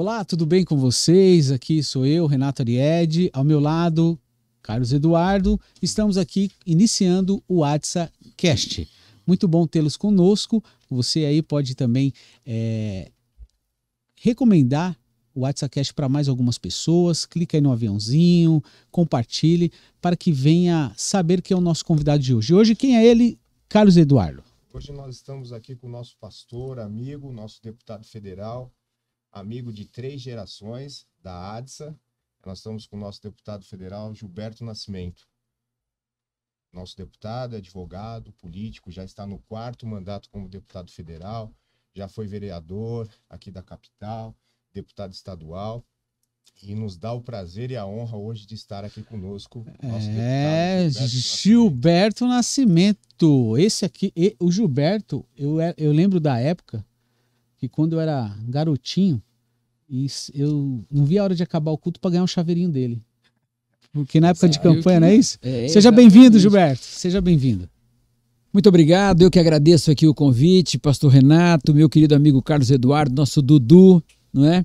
Olá, tudo bem com vocês? Aqui sou eu, Renato Ariede. Ao meu lado, Carlos Eduardo. Estamos aqui iniciando o WhatsApp Cast. Muito bom tê-los conosco. Você aí pode também é, recomendar o WhatsApp Cast para mais algumas pessoas. Clica aí no aviãozinho, compartilhe para que venha saber quem é o nosso convidado de hoje. Hoje, quem é ele? Carlos Eduardo. Hoje nós estamos aqui com o nosso pastor, amigo, nosso deputado federal, amigo de três gerações da ADSA. Nós estamos com o nosso deputado federal Gilberto Nascimento. Nosso deputado é advogado, político, já está no quarto mandato como deputado federal, já foi vereador aqui da capital, deputado estadual e nos dá o prazer e a honra hoje de estar aqui conosco. Nosso é, deputado Gilberto Nascimento. Gilberto Nascimento. Esse aqui, o Gilberto, eu, é, eu lembro da época que quando eu era garotinho, eu não via a hora de acabar o culto para ganhar um chaveirinho dele. Porque na época Sabe de campanha, que... não é isso? É, é Seja bem-vindo, Gilberto. Seja bem-vindo. Muito obrigado. Eu que agradeço aqui o convite, pastor Renato, meu querido amigo Carlos Eduardo, nosso Dudu não é?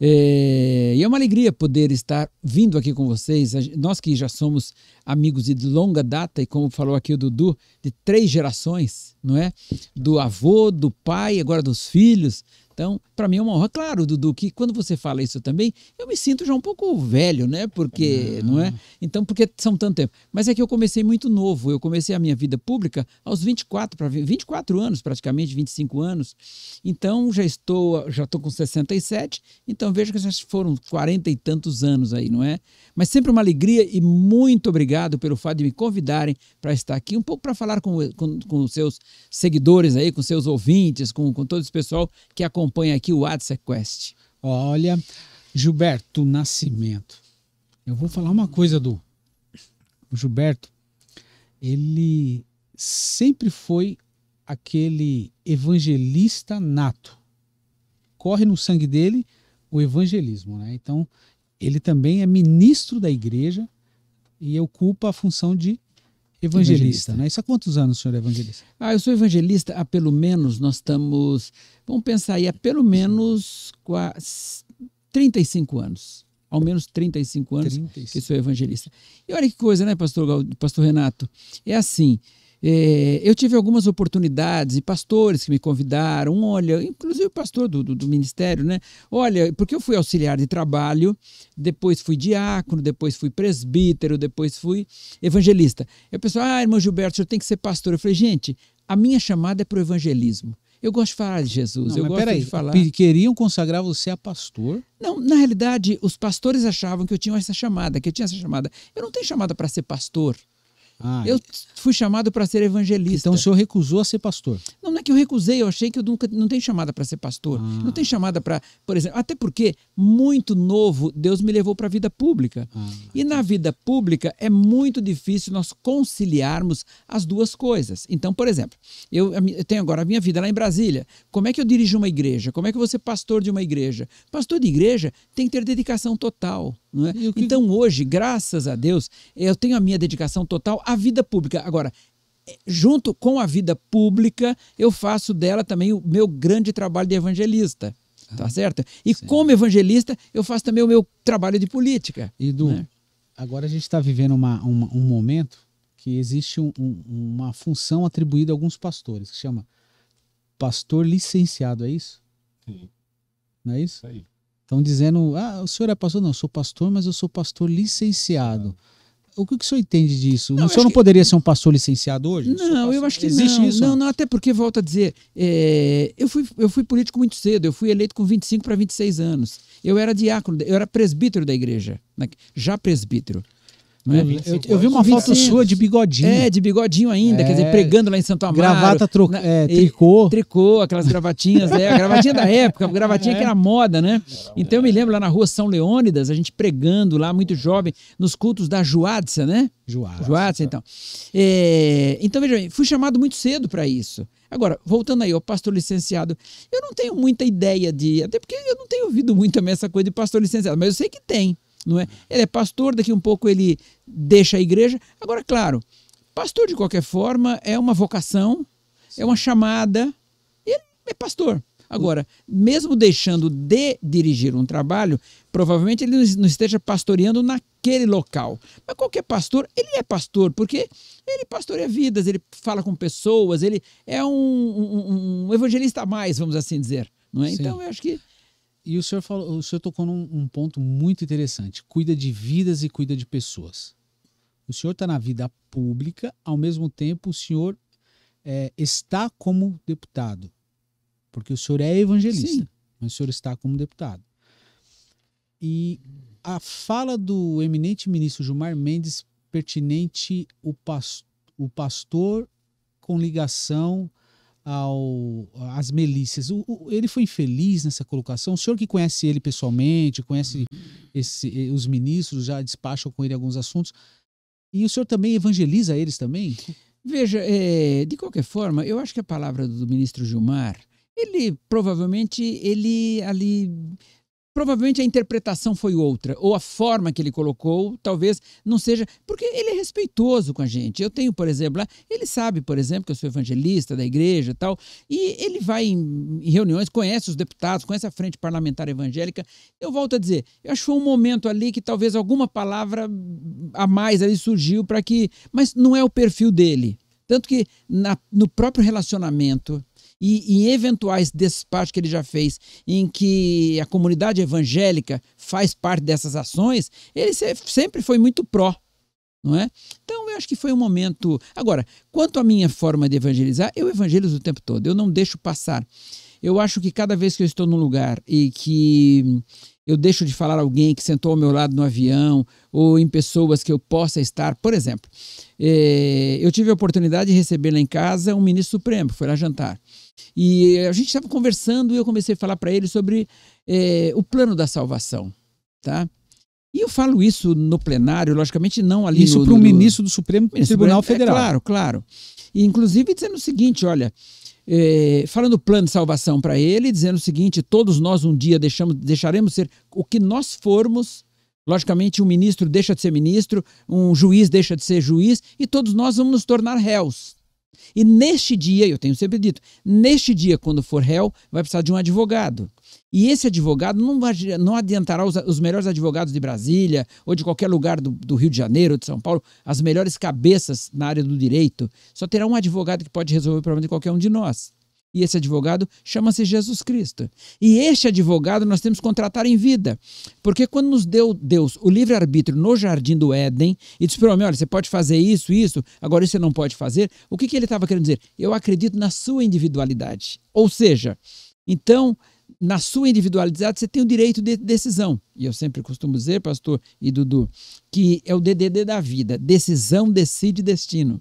É, e é uma alegria poder estar vindo aqui com vocês. Nós que já somos amigos de longa data, e como falou aqui o Dudu, de três gerações, não é? Do avô, do pai, agora dos filhos, então, para mim é uma honra. Claro, Dudu, que quando você fala isso também, eu me sinto já um pouco velho, né? Porque, ah. não é? Então, porque são tanto tempo. Mas é que eu comecei muito novo. Eu comecei a minha vida pública aos 24 para 24 anos, praticamente 25 anos. Então, já estou, já estou com 67. Então, vejo que já foram 40 e tantos anos aí, não é? Mas sempre uma alegria e muito obrigado pelo fato de me convidarem para estar aqui um pouco para falar com, com, com seus seguidores aí, com seus ouvintes, com, com todo esse pessoal que acompanha acompanha aqui o ad Quest. Olha, Gilberto Nascimento. Eu vou falar uma coisa do o Gilberto. Ele sempre foi aquele evangelista nato. Corre no sangue dele o evangelismo, né? Então, ele também é ministro da igreja e ocupa a função de Evangelista, evangelista, né? Isso há quantos anos o senhor é evangelista? Ah, eu sou evangelista há pelo menos, nós estamos, vamos pensar aí, há pelo menos quase 35 anos. Ao menos 35 anos 35. que sou evangelista. E olha que coisa, né, pastor, pastor Renato? É assim, é, eu tive algumas oportunidades e pastores que me convidaram, olha, inclusive o pastor do, do, do, ministério, né? Olha, porque eu fui auxiliar de trabalho, depois fui diácono, depois fui presbítero, depois fui evangelista. E o pessoal, ah, irmão Gilberto, o senhor tem que ser pastor. Eu falei, gente, a minha chamada é para o evangelismo. Eu gosto de falar de Jesus, não, eu gosto peraí, de falar. Queriam consagrar você a pastor? Não, na realidade, os pastores achavam que eu tinha essa chamada, que eu tinha essa chamada. Eu não tenho chamada para ser pastor eu fui chamado para ser evangelista. Então o senhor recusou a ser pastor? Não, não é que eu recusei, eu achei que eu nunca não tem chamada para ser pastor. Ah. Não tem chamada para, por exemplo, até porque muito novo Deus me levou para a vida pública. Ah. E na vida pública é muito difícil nós conciliarmos as duas coisas. Então, por exemplo, eu, eu tenho agora a minha vida lá em Brasília. Como é que eu dirijo uma igreja? Como é que eu vou ser pastor de uma igreja? Pastor de igreja tem que ter dedicação total. É? Que... Então, hoje, graças a Deus, eu tenho a minha dedicação total à vida pública. Agora, eh, junto com a vida pública, eu faço dela também o meu grande trabalho de evangelista. Ah, tá certo? E sim. como evangelista, eu faço também o meu trabalho de política. E do né? agora a gente está vivendo uma, uma, um momento que existe um, um, uma função atribuída a alguns pastores, que chama pastor licenciado, é isso? Sim. Não é isso? isso aí. Estão dizendo, ah, o senhor é pastor? Não, eu sou pastor, mas eu sou pastor licenciado. O que, o senhor entende disso? Não, o senhor não que... poderia ser um pastor licenciado hoje? Não, eu acho que Existe não. Isso? Não, não, até porque, volto a dizer, é... eu, fui, eu fui político muito cedo, eu fui eleito com 25 para 26 anos. Eu era diácono, eu era presbítero da igreja, né, já presbítero. É? Eu, eu, vi uma foto sua de bigodinho. É, de bigodinho ainda, é, quer dizer, é. pregando lá em Santo Amaro. Gravata troca, na, é, tricô. E, tricô, aquelas gravatinhas, né? A gravatinha da época, gravatinha é. que era moda, né? Então eu me lembro lá na rua São Leônidas, a gente pregando lá, muito jovem, nos cultos da Juádsia, né? Juádsia. Juádsia, então. É, então, veja bem, fui chamado muito cedo para isso. Agora, voltando aí ao pastor licenciado, eu não tenho muita ideia de. Até porque eu não tenho ouvido muito também essa coisa de pastor licenciado, mas eu sei que tem não é? Ele é pastor, daqui um pouco ele deixa a igreja. Agora, claro, pastor de qualquer forma é uma vocação, Sim. é uma chamada, ele é pastor. Agora, mesmo deixando de dirigir um trabalho, provavelmente ele não esteja pastoreando naquele local. Mas qualquer pastor, ele é pastor, porque ele pastoreia vidas, ele fala com pessoas, ele é um, um, um evangelista a mais, vamos assim dizer. Não é? Então, eu acho que e o senhor, falou, o senhor tocou num um ponto muito interessante: cuida de vidas e cuida de pessoas. O senhor está na vida pública, ao mesmo tempo o senhor é, está como deputado, porque o senhor é evangelista, Sim. mas o senhor está como deputado. E a fala do eminente ministro Gilmar Mendes pertinente o, o pastor com ligação ao, às milícias. O, o, ele foi infeliz nessa colocação. O senhor que conhece ele pessoalmente, conhece esse, eh, os ministros, já despacham com ele alguns assuntos. E o senhor também evangeliza eles também? Veja, é, de qualquer forma, eu acho que a palavra do ministro Gilmar, ele provavelmente ele ali Provavelmente a interpretação foi outra, ou a forma que ele colocou talvez não seja. Porque ele é respeitoso com a gente. Eu tenho, por exemplo, lá, ele sabe, por exemplo, que eu sou evangelista da igreja e tal, e ele vai em reuniões, conhece os deputados, conhece a frente parlamentar evangélica. Eu volto a dizer, eu acho um momento ali que talvez alguma palavra a mais ali surgiu para que. Mas não é o perfil dele. Tanto que na, no próprio relacionamento e em eventuais despachos que ele já fez em que a comunidade evangélica faz parte dessas ações, ele sempre foi muito pró não é? Então eu acho que foi um momento. Agora, quanto à minha forma de evangelizar, eu evangelizo o tempo todo, eu não deixo passar. Eu acho que cada vez que eu estou num lugar e que eu deixo de falar alguém que sentou ao meu lado no avião ou em pessoas que eu possa estar, por exemplo, eh, eu tive a oportunidade de receber lá em casa um ministro supremo, foi lá jantar. E a gente estava conversando e eu comecei a falar para ele sobre é, o plano da salvação, tá? E eu falo isso no plenário, logicamente não ali isso no... Isso para o ministro do Supremo Tribunal é Federal. É, claro, claro. E, inclusive dizendo o seguinte, olha, é, falando plano de salvação para ele, dizendo o seguinte, todos nós um dia deixamos, deixaremos ser o que nós formos, logicamente um ministro deixa de ser ministro, um juiz deixa de ser juiz, e todos nós vamos nos tornar réus. E neste dia, eu tenho sempre dito, neste dia, quando for réu, vai precisar de um advogado. E esse advogado não, não adiantará os, os, melhores advogados de Brasília ou de qualquer lugar do, do Rio de Janeiro, de São Paulo, as melhores cabeças na área do direito. Só terá um advogado que pode resolver o problema de qualquer um de nós. E esse advogado chama-se Jesus Cristo. E este advogado nós temos que contratar em vida. Porque quando nos deu Deus o livre-arbítrio no jardim do Éden e disse para o homem: olha, você pode fazer isso, isso, agora isso você não pode fazer, o que, que ele estava querendo dizer? Eu acredito na sua individualidade. Ou seja, então, na sua individualidade, você tem o direito de decisão. E eu sempre costumo dizer, pastor e Dudu, que é o DDD da vida: decisão decide destino.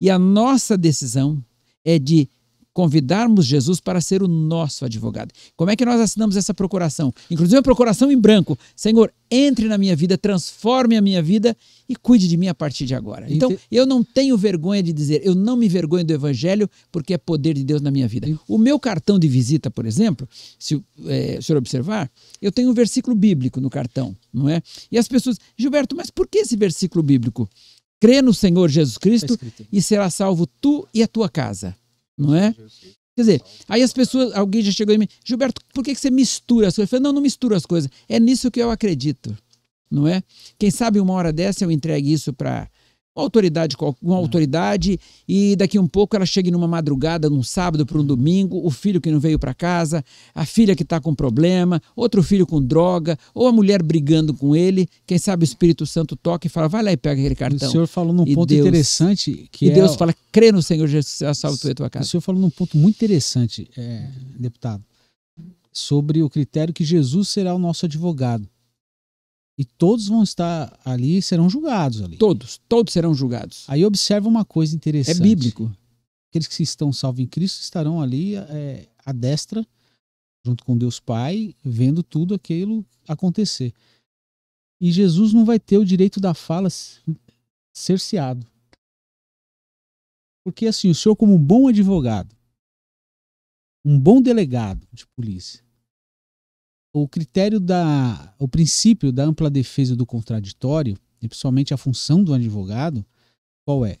E a nossa decisão é de convidarmos Jesus para ser o nosso advogado. Como é que nós assinamos essa procuração? Inclusive, uma procuração em branco. Senhor, entre na minha vida, transforme a minha vida e cuide de mim a partir de agora. Então, eu não tenho vergonha de dizer, eu não me vergonho do Evangelho, porque é poder de Deus na minha vida. O meu cartão de visita, por exemplo, se é, o senhor observar, eu tenho um versículo bíblico no cartão, não é? E as pessoas, Gilberto, mas por que esse versículo bíblico? Crê no Senhor Jesus Cristo tá e será salvo tu e a tua casa não é? Quer dizer, aí as pessoas, alguém já chegou em mim, Gilberto, por que, que você mistura as coisas? Eu falei, não, não mistura as coisas. É nisso que eu acredito, não é? Quem sabe uma hora dessa eu entregue isso para uma autoridade, uma uhum. autoridade, e daqui um pouco ela chega numa madrugada, num sábado para um domingo, o filho que não veio para casa, a filha que está com problema, outro filho com droga, ou a mulher brigando com ele. Quem sabe o Espírito Santo toca e fala, vai lá e pega aquele cartão. O senhor falou num e ponto Deus, interessante que e é... Deus fala, crê no Senhor Jesus, assaltou e tua casa. O senhor falou num ponto muito interessante, é, deputado, sobre o critério que Jesus será o nosso advogado. E todos vão estar ali, e serão julgados ali. Todos, todos serão julgados. Aí observa uma coisa interessante. É bíblico. Aqueles que estão salvos em Cristo estarão ali é, à destra, junto com Deus Pai, vendo tudo aquilo acontecer. E Jesus não vai ter o direito da fala cerceado. Porque assim, o senhor como um bom advogado, um bom delegado de polícia, o critério da, o princípio da ampla defesa do contraditório e principalmente a função do advogado, qual é?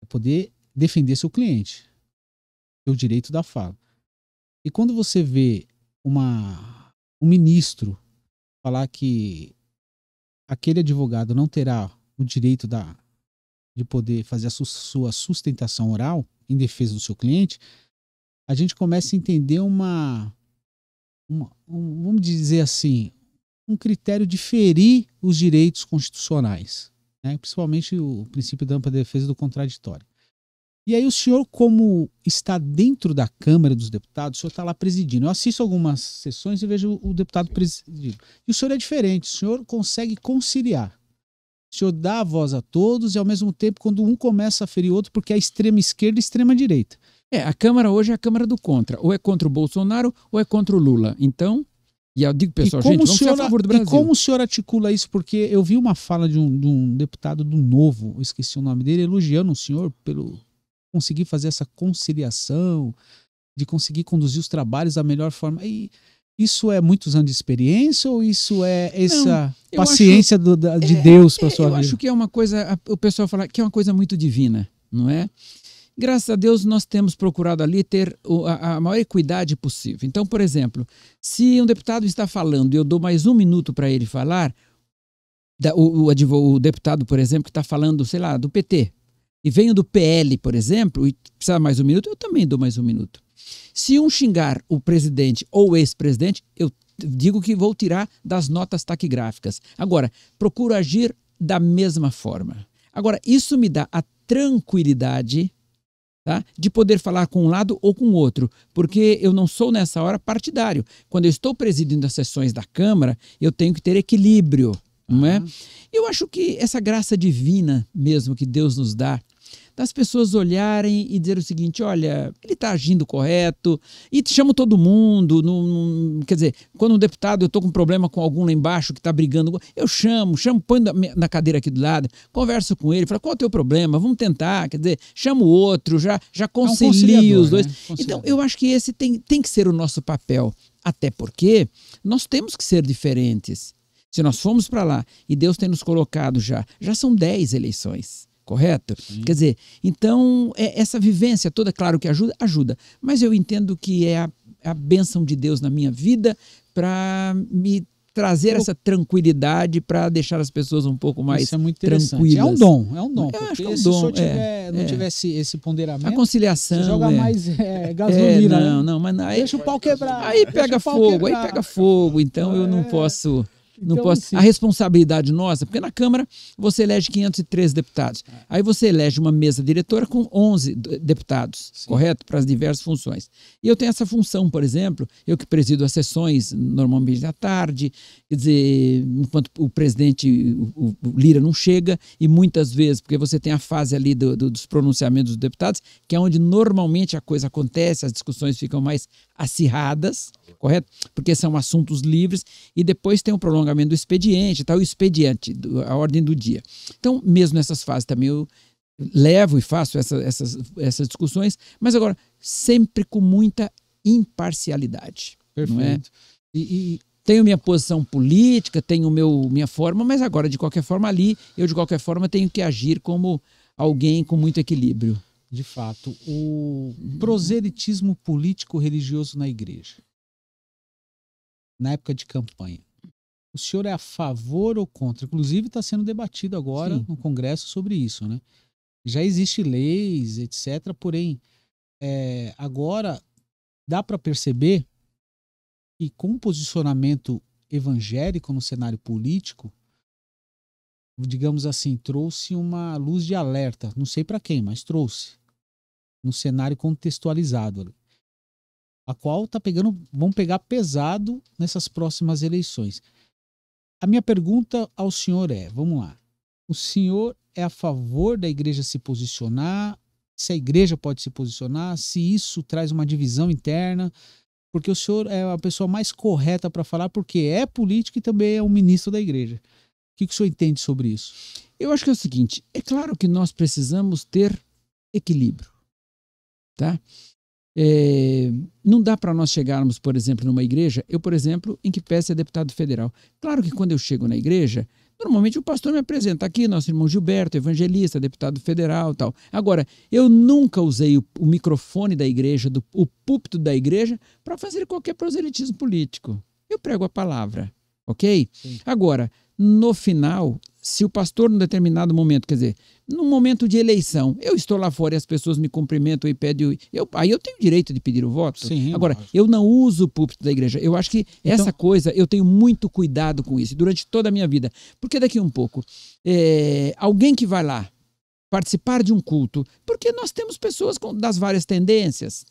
É poder defender seu cliente, o direito da fala. E quando você vê uma, um ministro falar que aquele advogado não terá o direito da, de poder fazer a su, sua sustentação oral em defesa do seu cliente, a gente começa a entender uma um, vamos dizer assim, um critério de ferir os direitos constitucionais, né? principalmente o princípio da ampla defesa do contraditório. E aí o senhor, como está dentro da Câmara dos Deputados, o senhor está lá presidindo. Eu assisto algumas sessões e vejo o deputado presidindo. E o senhor é diferente, o senhor consegue conciliar. O senhor dá a voz a todos e, ao mesmo tempo, quando um começa a ferir o outro, porque é extrema esquerda e extrema direita. É, a Câmara hoje é a Câmara do Contra. Ou é contra o Bolsonaro ou é contra o Lula. Então, e eu digo, pessoal, gente, vamos senhora, ser a favor do Brasil. E como o senhor articula isso? Porque eu vi uma fala de um, de um deputado do Novo, esqueci o nome dele, elogiando o senhor pelo conseguir fazer essa conciliação, de conseguir conduzir os trabalhos da melhor forma. E isso é muitos anos de experiência ou isso é essa Não, paciência acho, do, da, de é, Deus para é, sua eu vida? Eu acho que é uma coisa, o pessoal fala que é uma coisa muito divina, não é? Graças a Deus, nós temos procurado ali ter a, maior equidade possível. Então, por exemplo, se um deputado está falando e eu dou mais um minuto para ele falar, o, o, deputado, por exemplo, que está falando, sei lá, do PT, e venho do PL, por exemplo, e precisa mais um minuto, eu também dou mais um minuto. Se um xingar o presidente ou o ex-presidente, eu digo que vou tirar das notas taquigráficas. Agora, procuro agir da mesma forma. Agora, isso me dá a tranquilidade Tá? de poder falar com um lado ou com o outro, porque eu não sou nessa hora partidário. Quando eu estou presidindo as sessões da Câmara, eu tenho que ter equilíbrio, não uhum. é? Eu acho que essa graça divina mesmo que Deus nos dá das pessoas olharem e dizer o seguinte: olha, ele está agindo correto, e chamo todo mundo. Num, quer dizer, quando um deputado eu estou com um problema com algum lá embaixo que está brigando, eu chamo, chamo, põe na, na, cadeira aqui do lado, converso com ele, falo, qual é o teu problema? Vamos tentar, quer dizer, chamo o outro, já, já concilio é um os né? dois. Né? Então, eu acho que esse tem, tem que ser o nosso papel. Até porque nós temos que ser diferentes. Se nós formos para lá e Deus tem nos colocado já, já são 10 eleições correto? Sim. Quer dizer, então é, essa vivência toda, claro que ajuda, ajuda, mas eu entendo que é a, a bênção de Deus na minha vida para me trazer eu... essa tranquilidade para deixar as pessoas um pouco mais Isso é muito tranquilas. É um dom, é um dom. Eu acho que é um dom. Se o é, tiver, é, não é. tivesse esse ponderamento, a conciliação, você joga é. mais é, é, gasolina. Né? não, né? não, mas aí, deixa o pau quebrar. Aí pega fogo, quebrar. aí pega fogo. Então eu não posso então, não posso. A responsabilidade nossa, porque na Câmara você elege 503 deputados. É. Aí você elege uma mesa diretora com 11 deputados, sim. correto? Para as diversas funções. E eu tenho essa função, por exemplo, eu que presido as sessões normalmente à tarde, quer dizer, enquanto o presidente o, o Lira não chega, e muitas vezes, porque você tem a fase ali do, do, dos pronunciamentos dos deputados, que é onde normalmente a coisa acontece, as discussões ficam mais acirradas, correto? Porque são assuntos livres e depois tem o prolongamento do expediente, tal, o expediente, a ordem do dia. Então, mesmo nessas fases também eu levo e faço essa, essas, essas discussões, mas agora sempre com muita imparcialidade. É? Perfeito. É? E, e, tenho minha posição política, tenho meu minha forma, mas agora de qualquer forma ali, eu de qualquer forma tenho que agir como alguém com muito equilíbrio de fato, o proselitismo político-religioso na igreja, na época de campanha. O senhor é a favor ou contra? Inclusive, está sendo debatido agora Sim. no Congresso sobre isso, né? Já existe leis, etc. Porém, é, agora dá para perceber que com o posicionamento evangélico no cenário político, digamos assim, trouxe uma luz de alerta, não sei para quem, mas trouxe, num cenário contextualizado ali, a qual tá pegando, vão pegar pesado nessas próximas eleições. A minha pergunta ao senhor é, vamos lá, o senhor é a favor da igreja se posicionar? Se a igreja pode se posicionar? Se isso traz uma divisão interna? Porque o senhor é a pessoa mais correta para falar, porque é político e também é um ministro da igreja. O que o senhor entende sobre isso? Eu acho que é o seguinte: é claro que nós precisamos ter equilíbrio. Tá? É, não dá para nós chegarmos, por exemplo, numa igreja. Eu, por exemplo, em que peça é deputado federal. Claro que quando eu chego na igreja, normalmente o pastor me apresenta aqui, nosso irmão Gilberto, evangelista, deputado federal tal. Agora, eu nunca usei o, o microfone da igreja, do, o púlpito da igreja, para fazer qualquer proselitismo político. Eu prego a palavra, ok? Sim. Agora, no final, se o pastor, num determinado momento, quer dizer, num momento de eleição, eu estou lá fora e as pessoas me cumprimentam e pedem. Eu, aí eu tenho direito de pedir o voto. Sim, Agora, lógico. eu não uso o púlpito da igreja. Eu acho que então, essa coisa, eu tenho muito cuidado com isso durante toda a minha vida. Porque daqui a um pouco, é, alguém que vai lá participar de um culto, porque nós temos pessoas com, das várias tendências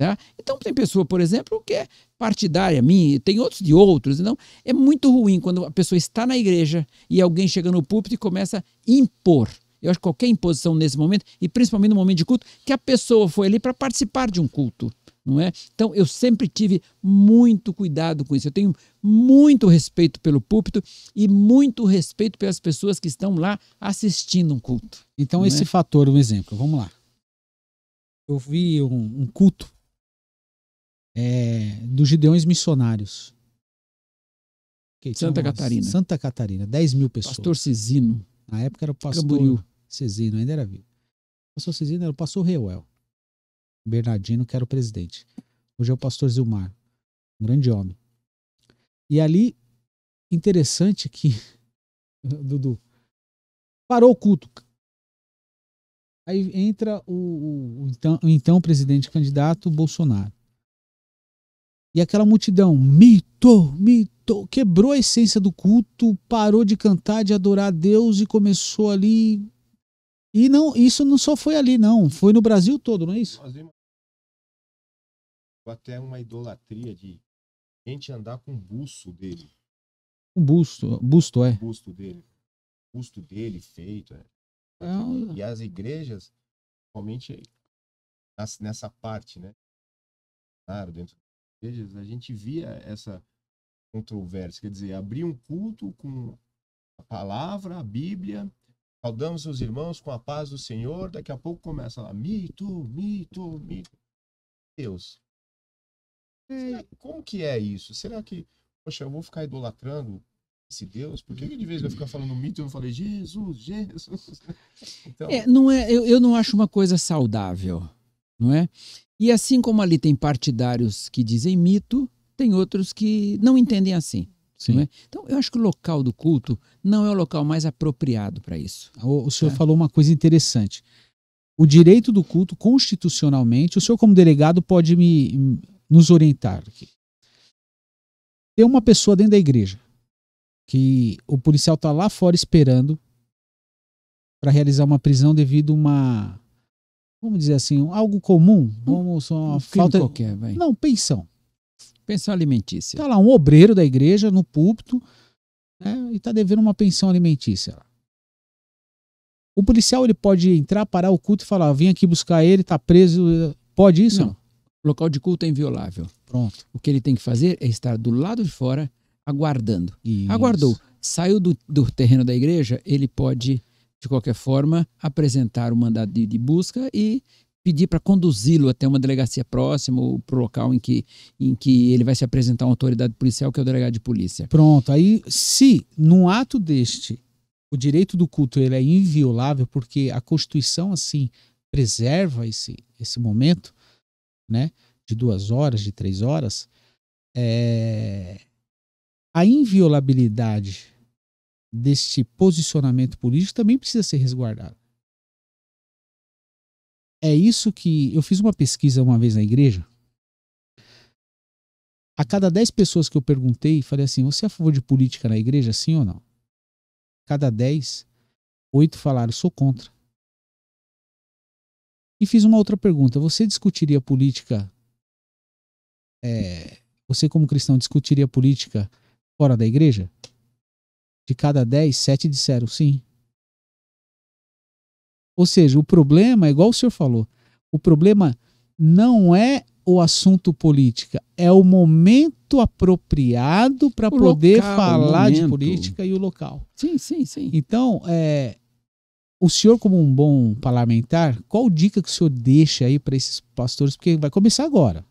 Tá? Então tem pessoa, por exemplo, que é partidária minha, tem outros de outros. então É muito ruim quando a pessoa está na igreja e alguém chega no púlpito e começa a impor. Eu acho que qualquer imposição nesse momento, e principalmente no momento de culto, que a pessoa foi ali para participar de um culto. Não é? Então eu sempre tive muito cuidado com isso. Eu tenho muito respeito pelo púlpito e muito respeito pelas pessoas que estão lá assistindo um culto. Então, esse é? fator, um exemplo, vamos lá. Eu vi um, um culto é, dos Gideões Missionários. Santa Catarina. Santa Catarina, 10 mil pessoas. Pastor Cezino. Na época era o pastor Camboriú. ainda era vivo. O pastor Cezino era o pastor Reuel. Bernardino, que era o presidente. Hoje é o pastor Zilmar, um grande homem. E ali, interessante que, Dudu, parou o culto. Aí entra o, o, o, então, o então presidente candidato Bolsonaro. E aquela multidão, mitou, mitou, quebrou a essência do culto, parou de cantar, de adorar a Deus e começou ali. E não, isso não só foi ali, não. Foi no Brasil todo, não é isso? até uma idolatria de gente andar com o busto dele. Um busto, busto é. O busto dele. O busto dele feito. É. É um... E as igrejas, principalmente nessa parte, né? Dentro igrejas, né? a gente via essa controvérsia, quer dizer, abrir um culto com a palavra, a Bíblia, saudamos os irmãos com a paz do Senhor, daqui a pouco começa lá, mito, mito, mito. Deus, e como que é isso? Será que, poxa, eu vou ficar idolatrando esse Deus? Por que, que de vez eu ficar falando mito, eu falei Jesus, Jesus? Então... É, não é, eu, eu não acho uma coisa saudável não é? E assim como ali tem partidários que dizem mito, tem outros que não entendem assim. Sim. É? Então, eu acho que o local do culto não é o local mais apropriado para isso. Ah, o, o senhor é. falou uma coisa interessante. O direito do culto, constitucionalmente, o senhor, como delegado, pode me, nos orientar. Aqui. Tem uma pessoa dentro da igreja que o policial está lá fora esperando para realizar uma prisão devido a uma vamos dizer assim, algo comum, vamos uma um falta qualquer, vai. Não, pensão. Pensão alimentícia. Tá lá um obreiro da igreja no púlpito, né, e tá devendo uma pensão alimentícia lá. O policial ele pode entrar, parar o culto e falar: "Vim aqui buscar ele, tá preso". Pode isso? Não. não? O local de culto é inviolável. Pronto. O que ele tem que fazer é estar do lado de fora aguardando. Isso. Aguardou, saiu do, do terreno da igreja, ele pode de qualquer forma, apresentar o mandado de, de busca e pedir para conduzi-lo até uma delegacia próxima ou para o local em que, em que ele vai se apresentar a uma autoridade policial, que é o delegado de polícia. Pronto, aí se num ato deste o direito do culto ele é inviolável porque a Constituição assim preserva esse, esse momento, né, de duas horas, de três horas, é... a inviolabilidade deste posicionamento político também precisa ser resguardado. É isso que eu fiz uma pesquisa uma vez na igreja. A cada 10 pessoas que eu perguntei, falei assim: "Você é a favor de política na igreja, sim ou não?" Cada 10, oito falaram: "Sou contra". E fiz uma outra pergunta: "Você discutiria política é, você como cristão discutiria política fora da igreja?" de cada 10, 7 disseram sim. Ou seja, o problema, é igual o senhor falou, o problema não é o assunto política, é o momento apropriado para poder local, falar de política e o local. Sim, sim, sim. Então, é, o senhor, como um bom parlamentar, qual dica que o senhor deixa aí para esses pastores? Porque vai começar agora.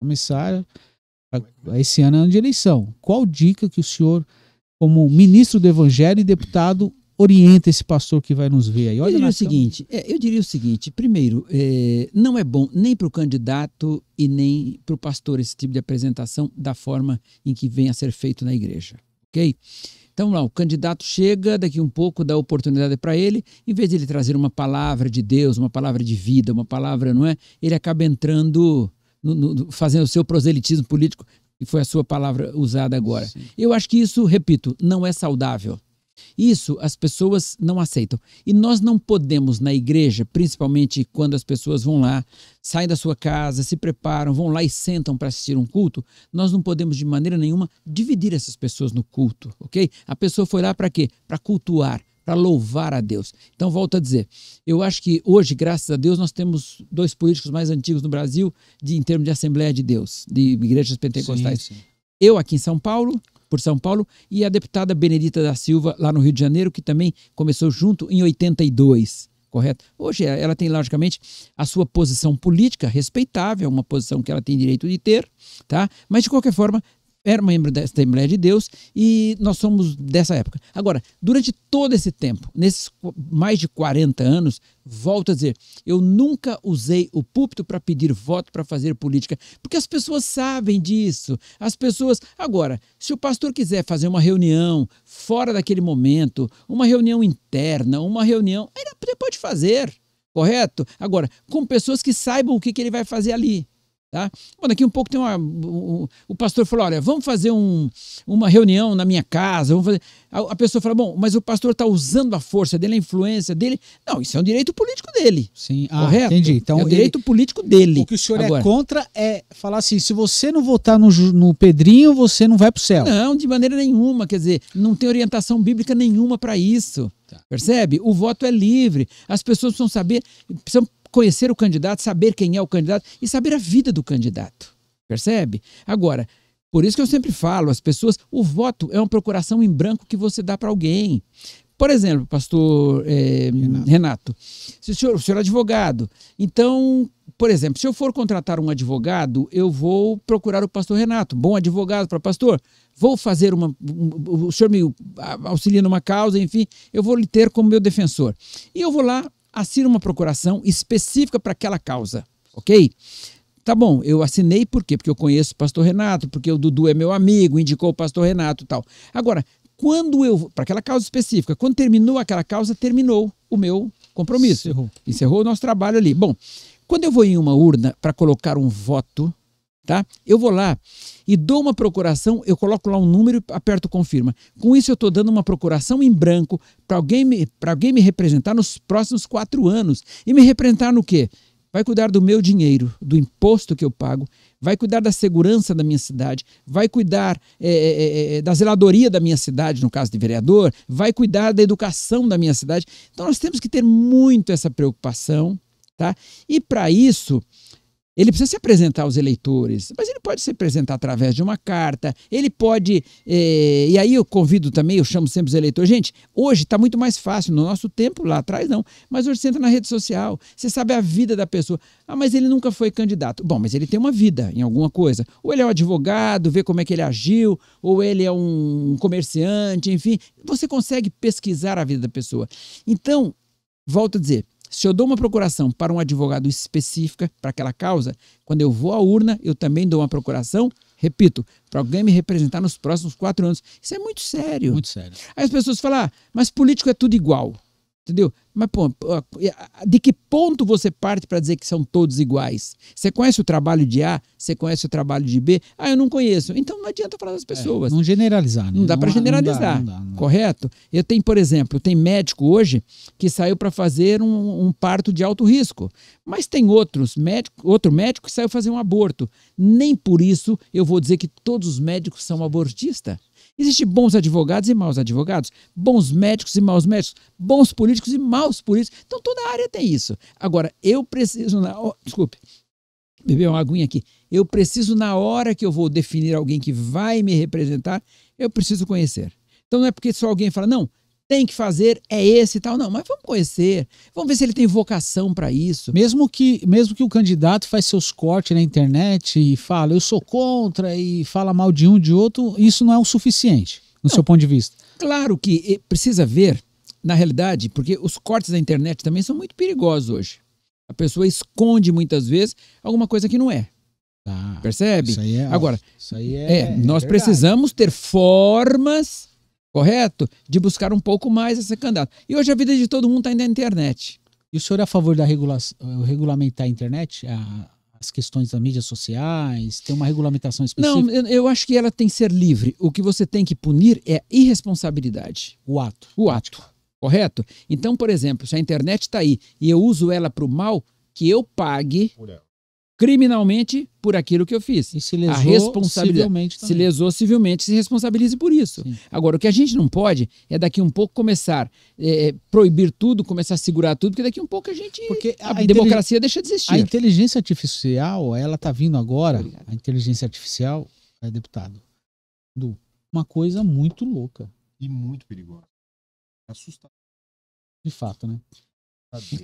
Começar esse ano é ano de eleição. Qual dica que o senhor como ministro do Evangelho e deputado, orienta esse pastor que vai nos ver aí. Olha eu diria o seguinte, é, eu diria o seguinte, primeiro, é, não é bom nem para o candidato e nem para o pastor esse tipo de apresentação da forma em que vem a ser feito na igreja, ok? Então lá, o candidato chega, daqui um pouco dá oportunidade para ele, em vez de ele trazer uma palavra de Deus, uma palavra de vida, uma palavra, não é? Ele acaba entrando no, no, fazendo o seu proselitismo político e foi a sua palavra usada agora. Sim. Eu acho que isso, repito, não é saudável. Isso as pessoas não aceitam. E nós não podemos, na igreja, principalmente quando as pessoas vão lá, saem da sua casa, se preparam, vão lá e sentam para assistir um culto, nós não podemos, de maneira nenhuma, dividir essas pessoas no culto, ok? A pessoa foi lá para quê? Para cultuar para louvar a Deus. Então, volto a dizer, eu acho que hoje, graças a Deus, nós temos dois políticos mais antigos no Brasil de, em termos de Assembleia de Deus, de igrejas pentecostais. Sim, sim. Eu aqui em São Paulo, por São Paulo, e a deputada Benedita da Silva, lá no Rio de Janeiro, que também começou junto em 82 correto? Hoje é, ela tem, logicamente, a sua posição política respeitável, é uma posição que ela tem direito de ter, tá? Mas, de qualquer forma, era membro da Assembleia de Deus e nós somos dessa época. Agora, durante todo esse tempo, nesses mais de 40 anos, volto a dizer, eu nunca usei o púlpito para pedir voto para fazer política, porque as pessoas sabem disso. As pessoas. Agora, se o pastor quiser fazer uma reunião fora daquele momento, uma reunião interna, uma reunião, ele pode fazer, correto? Agora, com pessoas que saibam o que, que ele vai fazer ali. Tá? Bom, daqui um pouco tem uma. O, o pastor falou: olha, vamos fazer um, uma reunião na minha casa. Vamos fazer. A, a pessoa fala: bom, mas o pastor está usando a força dele, a influência dele. Não, isso é um direito político dele. Sim, ah, correto? entendi. É então, é um ele, direito político dele. O que o senhor é Agora, é contra é falar assim: se você não votar no, no Pedrinho, você não vai para o céu. Não, de maneira nenhuma. Quer dizer, não tem orientação bíblica nenhuma para isso. Tá. Percebe? O voto é livre. As pessoas precisam saber, precisam conhecer o candidato, saber quem é o candidato e saber a vida do candidato. Percebe? Agora, por isso que eu sempre falo, as pessoas, o voto é uma procuração em branco que você dá para alguém. Por exemplo, pastor eh, Renato. Renato, se o senhor, o senhor é advogado, então, por exemplo, se eu for contratar um advogado, eu vou procurar o pastor Renato, bom advogado para pastor, vou fazer uma. Um, o senhor me auxilia numa causa, enfim, eu vou lhe ter como meu defensor. E eu vou lá assina uma procuração específica para aquela causa, ok? Tá bom, eu assinei por quê? Porque eu conheço o pastor Renato, porque o Dudu é meu amigo, indicou o pastor Renato e tal. Agora, quando eu, para aquela causa específica, quando terminou aquela causa, terminou o meu compromisso. Encerrou. Encerrou o nosso trabalho ali. Bom, quando eu vou em uma urna para colocar um voto, Tá? Eu vou lá e dou uma procuração, eu coloco lá um número e aperto confirma. Com isso, eu estou dando uma procuração em branco para alguém, me, alguém me representar nos próximos quatro anos. E me representar no quê? vai cuidar do meu dinheiro, do imposto que eu pago, vai cuidar da segurança da minha cidade, vai cuidar é, é, é, da zeladoria da minha cidade, no caso de vereador, vai cuidar da educação da minha cidade. Então nós temos que ter muito essa preocupação, tá? E para isso, ele precisa se apresentar aos eleitores, mas ele pode se apresentar através de uma carta, ele pode. Eh, e aí eu convido também, eu chamo sempre os eleitores. Gente, hoje está muito mais fácil, no nosso tempo, lá atrás não, mas hoje você entra na rede social, você sabe a vida da pessoa. Ah, mas ele nunca foi candidato. Bom, mas ele tem uma vida em alguma coisa. Ou ele é um advogado, vê como é que ele agiu, ou ele é um comerciante, enfim. Você consegue pesquisar a vida da pessoa. Então, volto a dizer, se eu dou uma procuração para um advogado específica para aquela causa, quando eu vou à urna, eu também dou uma procuração, repito, para alguém me representar nos próximos quatro anos. Isso é muito sério. Muito sério. Aí as pessoas falam, ah, mas político é tudo igual. Entendeu? Mas, pô, de que ponto você parte para dizer que são todos iguais? Você conhece o trabalho de A? Você conhece o trabalho de B? Ah, eu não conheço. Então não adianta falar das é, pessoas. É, não generalizar, né? Não dá para generalizar. Não dá, não dá, não correto? Eu tenho, por exemplo, tem médico hoje que saiu para fazer um, um, parto de alto risco. Mas tem outros médico, outro médico que saiu fazer um aborto. Nem por isso eu vou dizer que todos os médicos são abortistas. Existem bons advogados e maus advogados, bons médicos e maus médicos, bons políticos e maus políticos. Então toda área tem isso. Agora, eu preciso. Na... Oh, desculpe, beber uma aguinha aqui. Eu preciso, na hora que eu vou definir alguém que vai me representar, eu preciso conhecer. Então não é porque só alguém fala, não, tem que fazer, é esse e tal. Não, mas vamos conhecer, vamos ver se ele tem vocação para isso. Mesmo que, mesmo que o candidato faz seus cortes na internet e fala, eu sou contra e fala mal de um de outro, isso não é o suficiente, no não, seu ponto de vista. Claro que eh, precisa ver, na realidade, porque os cortes da internet também são muito perigosos hoje. A pessoa esconde muitas vezes alguma coisa que não é. Tá. Percebe? Isso aí é, Agora, isso aí é, é nós precisamos ter formas correto? De buscar um pouco mais esse candidato. E hoje a vida de todo mundo está indo na internet. E o senhor é a favor da eh, regulamentar a internet? A, as questões das mídias sociais? Tem uma regulamentação específica? Não, eu, eu, acho que ela tem que ser livre. O que você tem que punir é a irresponsabilidade. O ato. O ato. Correto? Então, por exemplo, se a internet está aí e eu uso ela para o mal, que eu pague por ela criminalmente por aquilo que eu fiz. E se lesou a responsabilidade, civilmente também. Se lesou civilmente, se responsabilize por isso. Sim. Agora, o que a gente não pode é daqui um pouco começar é, é proibir tudo, começar a segurar tudo, porque daqui um pouco a gente... Porque a, a democracia deixa de existir. A inteligência artificial, ela está vindo agora, Obrigado. a inteligência artificial, é, deputado, do, uma coisa muito louca. E muito perigosa. É assustador. De fato, né?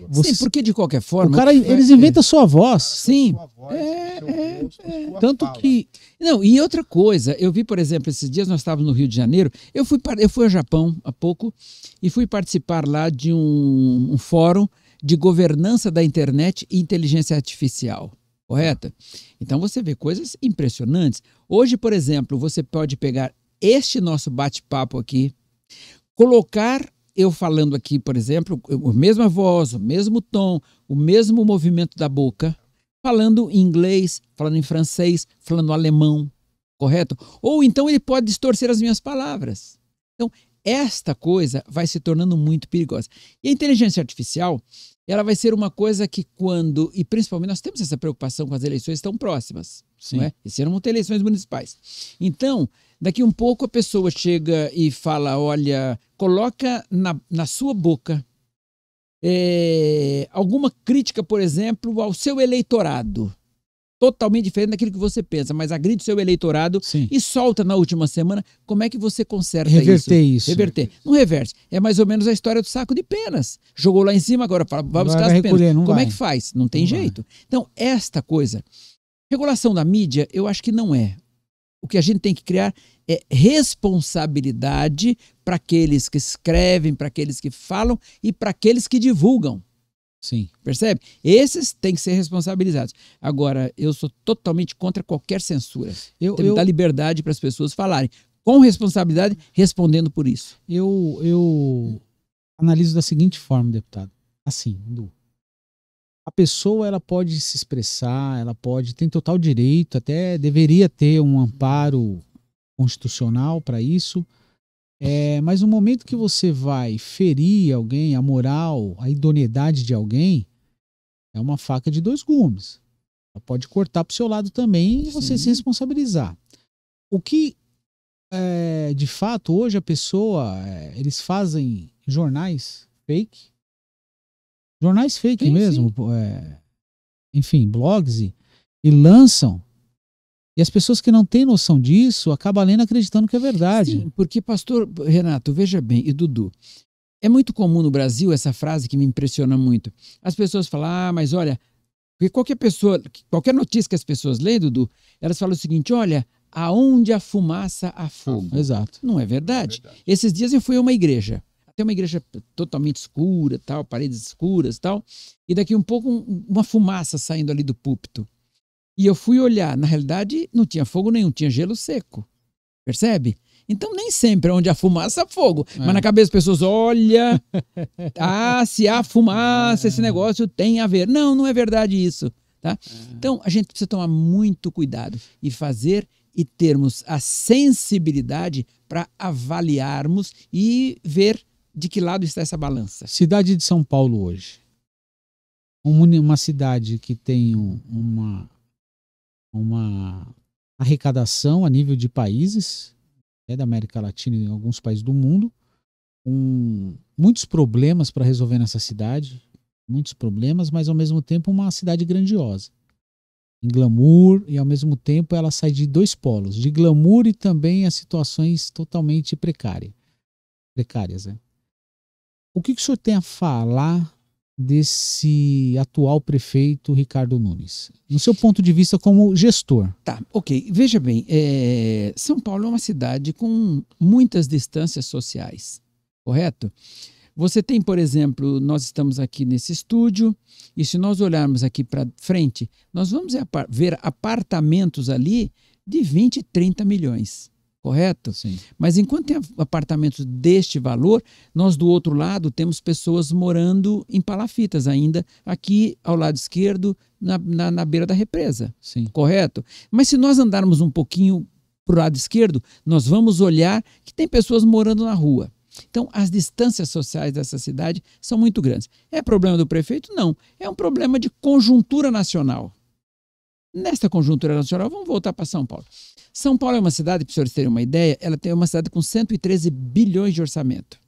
Você... Sim, porque de qualquer forma. O cara, é, eles é. inventam é, sua voz. Sim. Sua voz, é, é, rosto, é, tanto fala. que. Não, e outra coisa, eu vi, por exemplo, esses dias nós estávamos no Rio de Janeiro, eu fui, eu fui ao Japão há pouco e fui participar lá de um, um fórum de governança da internet e inteligência artificial. Correta? Então você vê coisas impressionantes. Hoje, por exemplo, você pode pegar este nosso bate-papo aqui, colocar eu falando aqui, por exemplo, a mesma voz, o mesmo tom, o mesmo movimento da boca, falando em inglês, falando em francês, falando alemão, correto? Ou então ele pode distorcer as minhas palavras. Então, esta coisa vai se tornando muito perigosa. E a inteligência artificial, ela vai ser uma coisa que quando, e principalmente nós temos essa preocupação com as eleições tão próximas, Sim. não é? Esse ano vão ter eleições municipais. Então, Daqui um pouco a pessoa chega e fala: olha, coloca na, na sua boca é, alguma crítica, por exemplo, ao seu eleitorado. Totalmente diferente daquilo que você pensa, mas agride seu eleitorado Sim. e solta na última semana. Como é que você conserta Reverter isso? isso? Reverter isso. Não reverte. É mais ou menos a história do saco de penas. Jogou lá em cima, agora fala, vai buscar vai, as penas. Como é vai. é que faz? Não tem não jeito. Vai. Então, esta coisa. Regulação da mídia, eu acho que não é o que a gente tem que criar é responsabilidade para aqueles que escrevem, para aqueles que falam e para aqueles que divulgam. Sim. Percebe? Esses têm que ser responsabilizados. Agora, eu sou totalmente contra qualquer censura. Eu, tem eu... que dar liberdade para as pessoas falarem, com responsabilidade, respondendo por isso. Eu, eu analiso da seguinte forma, deputado. Assim, Do a pessoa ela pode se expressar, ela pode, tem total direito, até deveria ter um amparo constitucional para isso. É, mas no momento que você vai ferir alguém, a moral, a idoneidade de alguém, é uma faca de dois gumes. Ela pode cortar para o seu lado também e você Sim. se responsabilizar. O que, é, de fato, hoje a pessoa, é, eles fazem jornais fake, jornais fake sim, mesmo, sim. É, enfim, blogs, e, e, lançam. E as pessoas que não têm noção disso acabam lendo acreditando que é verdade. Sim, porque, pastor Renato, veja bem, e Dudu, é muito comum no Brasil essa frase que me impressiona muito. As pessoas falam, ah, mas olha, porque qualquer pessoa, qualquer notícia que as pessoas leem, Dudu, elas falam o seguinte: olha, aonde a fumaça há fogo. Ah, exato. Não é verdade? é verdade? Esses dias eu fui a uma igreja tem uma igreja totalmente escura, tal, paredes escuras, tal, e daqui um pouco um, uma fumaça saindo ali do púlpito. E eu fui olhar, na realidade não tinha fogo nenhum, tinha gelo seco. Percebe? Então nem sempre é onde há fumaça há fogo, é. mas na cabeça das pessoas olha, ah, se há fumaça, é. esse negócio tem a ver. Não, não é verdade isso, tá? É. Então a gente precisa tomar muito cuidado e fazer e termos a sensibilidade para avaliarmos e ver de que lado está essa balança? Cidade de São Paulo hoje. Uma cidade que tem uma, uma arrecadação a nível de países, é da América Latina e em alguns países do mundo, muitos problemas para resolver nessa cidade, muitos problemas, mas ao mesmo tempo uma cidade grandiosa. Em glamour, e ao mesmo tempo ela sai de dois polos, de glamour e também as situações totalmente precárias. precárias né? O que, que o senhor tem a falar desse atual prefeito Ricardo Nunes, no seu ponto de vista como gestor? Tá, ok. Veja bem, é... São Paulo é uma cidade com muitas distâncias sociais, correto? Você tem, por exemplo, nós estamos aqui nesse estúdio, e se nós olharmos aqui para frente, nós vamos ver apartamentos ali de 20, 30 milhões correto? Sim. Mas enquanto tem apartamentos deste valor, nós do outro lado temos pessoas morando em palafitas ainda, aqui ao lado esquerdo, na, na, na beira da represa, Sim. correto? Mas se nós andarmos um pouquinho para o lado esquerdo, nós vamos olhar que tem pessoas morando na rua. Então, as distâncias sociais dessa cidade são muito grandes. É problema do prefeito? Não. É um problema de conjuntura nacional. Nesta conjuntura nacional, vamos voltar para São Paulo. São Paulo é uma cidade, para os senhores terem uma ideia, ela tem uma cidade com 113 bilhões de orçamento.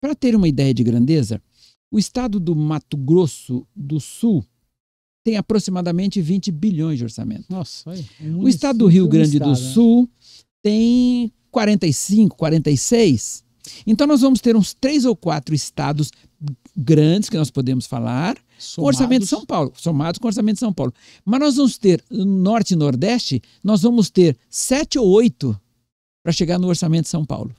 Para ter uma ideia de grandeza, o estado do Mato Grosso do Sul tem aproximadamente 20 bilhões de orçamento. Nossa, olha, é o estado do Rio Grande estado, do né? Sul né? tem 45, 46. Então nós vamos ter uns três ou quatro estados grandes que nós podemos falar, somados. com orçamento de São Paulo, somados com orçamento de São Paulo. Mas nós vamos ter norte e nordeste, nós vamos ter sete ou oito para chegar no orçamento de São Paulo.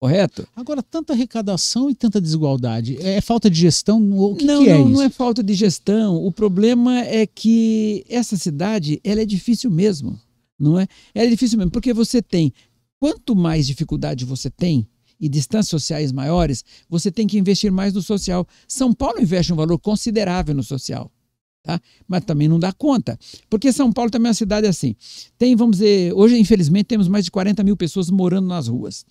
Correto? Agora, tanta arrecadação e tanta desigualdade, é, é falta de gestão? O que, não, que é não, isso? não é falta de gestão. O problema é que essa cidade ela é difícil mesmo, não é? Ela é difícil mesmo, porque você tem, quanto mais dificuldade você tem, e distâncias sociais maiores, você tem que investir mais no social. São Paulo investe um valor considerável no social. Tá? Mas também não dá conta. Porque São Paulo também é uma cidade assim. Tem, vamos dizer, hoje, infelizmente, temos mais de 40 mil pessoas morando nas ruas.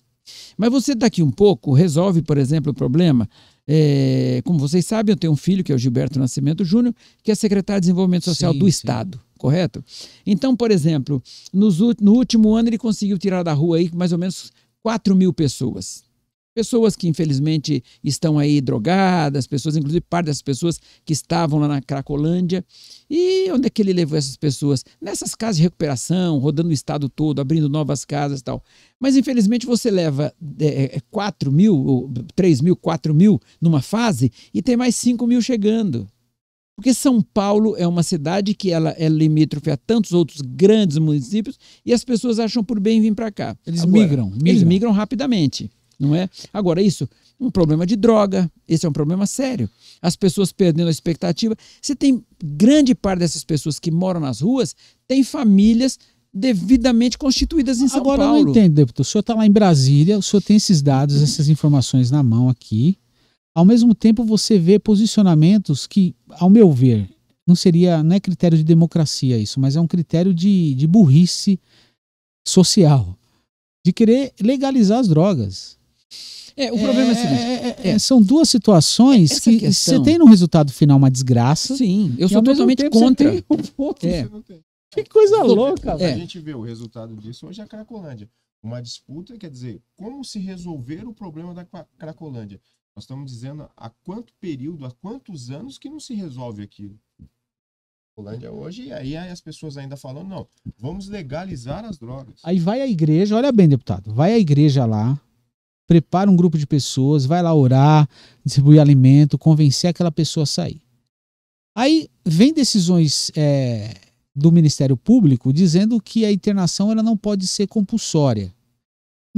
Mas você daqui um pouco resolve, por exemplo, o problema. É, como vocês sabem, eu tenho um filho que é o Gilberto Nascimento Júnior, que é secretário de Desenvolvimento Social sim, do sim. Estado, correto? Então, por exemplo, nos, no último ano ele conseguiu tirar da rua aí mais ou menos 4 mil pessoas. Pessoas que, infelizmente, estão aí drogadas, pessoas, inclusive parte das pessoas que estavam lá na Cracolândia. E onde é que ele levou essas pessoas? Nessas casas de recuperação, rodando o estado todo, abrindo novas casas e tal. Mas, infelizmente, você leva é, 4 é, é, mil, 3 mil, 4 mil numa fase e tem mais 5 mil chegando. Porque São Paulo é uma cidade que ela é limítrofe a tantos outros grandes municípios e as pessoas acham por bem vir para cá. Eles Agora, migram, migram, Eles migram rapidamente, não é? Agora isso, um problema de droga, esse é um problema sério. As pessoas perdendo a expectativa. Você tem grande parte dessas pessoas que moram nas ruas tem famílias devidamente constituídas em São Agora, Paulo. Agora eu não entendo, deputado. O senhor está lá em Brasília, o senhor tem esses dados, essas informações na mão aqui. Ao mesmo tempo, você vê posicionamentos que, ao meu ver, não seria, não é critério de democracia isso, mas é um critério de, de burrice social, de querer legalizar as drogas. É, o é, problema é o é, seguinte: é é, é, é, são duas situações que questão, você tem no resultado final uma desgraça. Sim, eu sou totalmente contra. Você ponto, é. Que coisa louca, velho. A gente vê o resultado disso hoje é a Cracolândia. Uma disputa, quer dizer, como se resolver o problema da Cracolândia? Nós estamos dizendo há quanto período, há quantos anos que não se resolve aquilo. Holândia hoje, e aí as pessoas ainda falam, não, vamos legalizar as drogas. Aí vai a igreja, olha bem, deputado, vai a igreja lá, prepara um grupo de pessoas, vai lá orar, distribuir alimento, convencer aquela pessoa a sair. Aí vem decisões é, do Ministério Público dizendo que a internação ela não pode ser compulsória.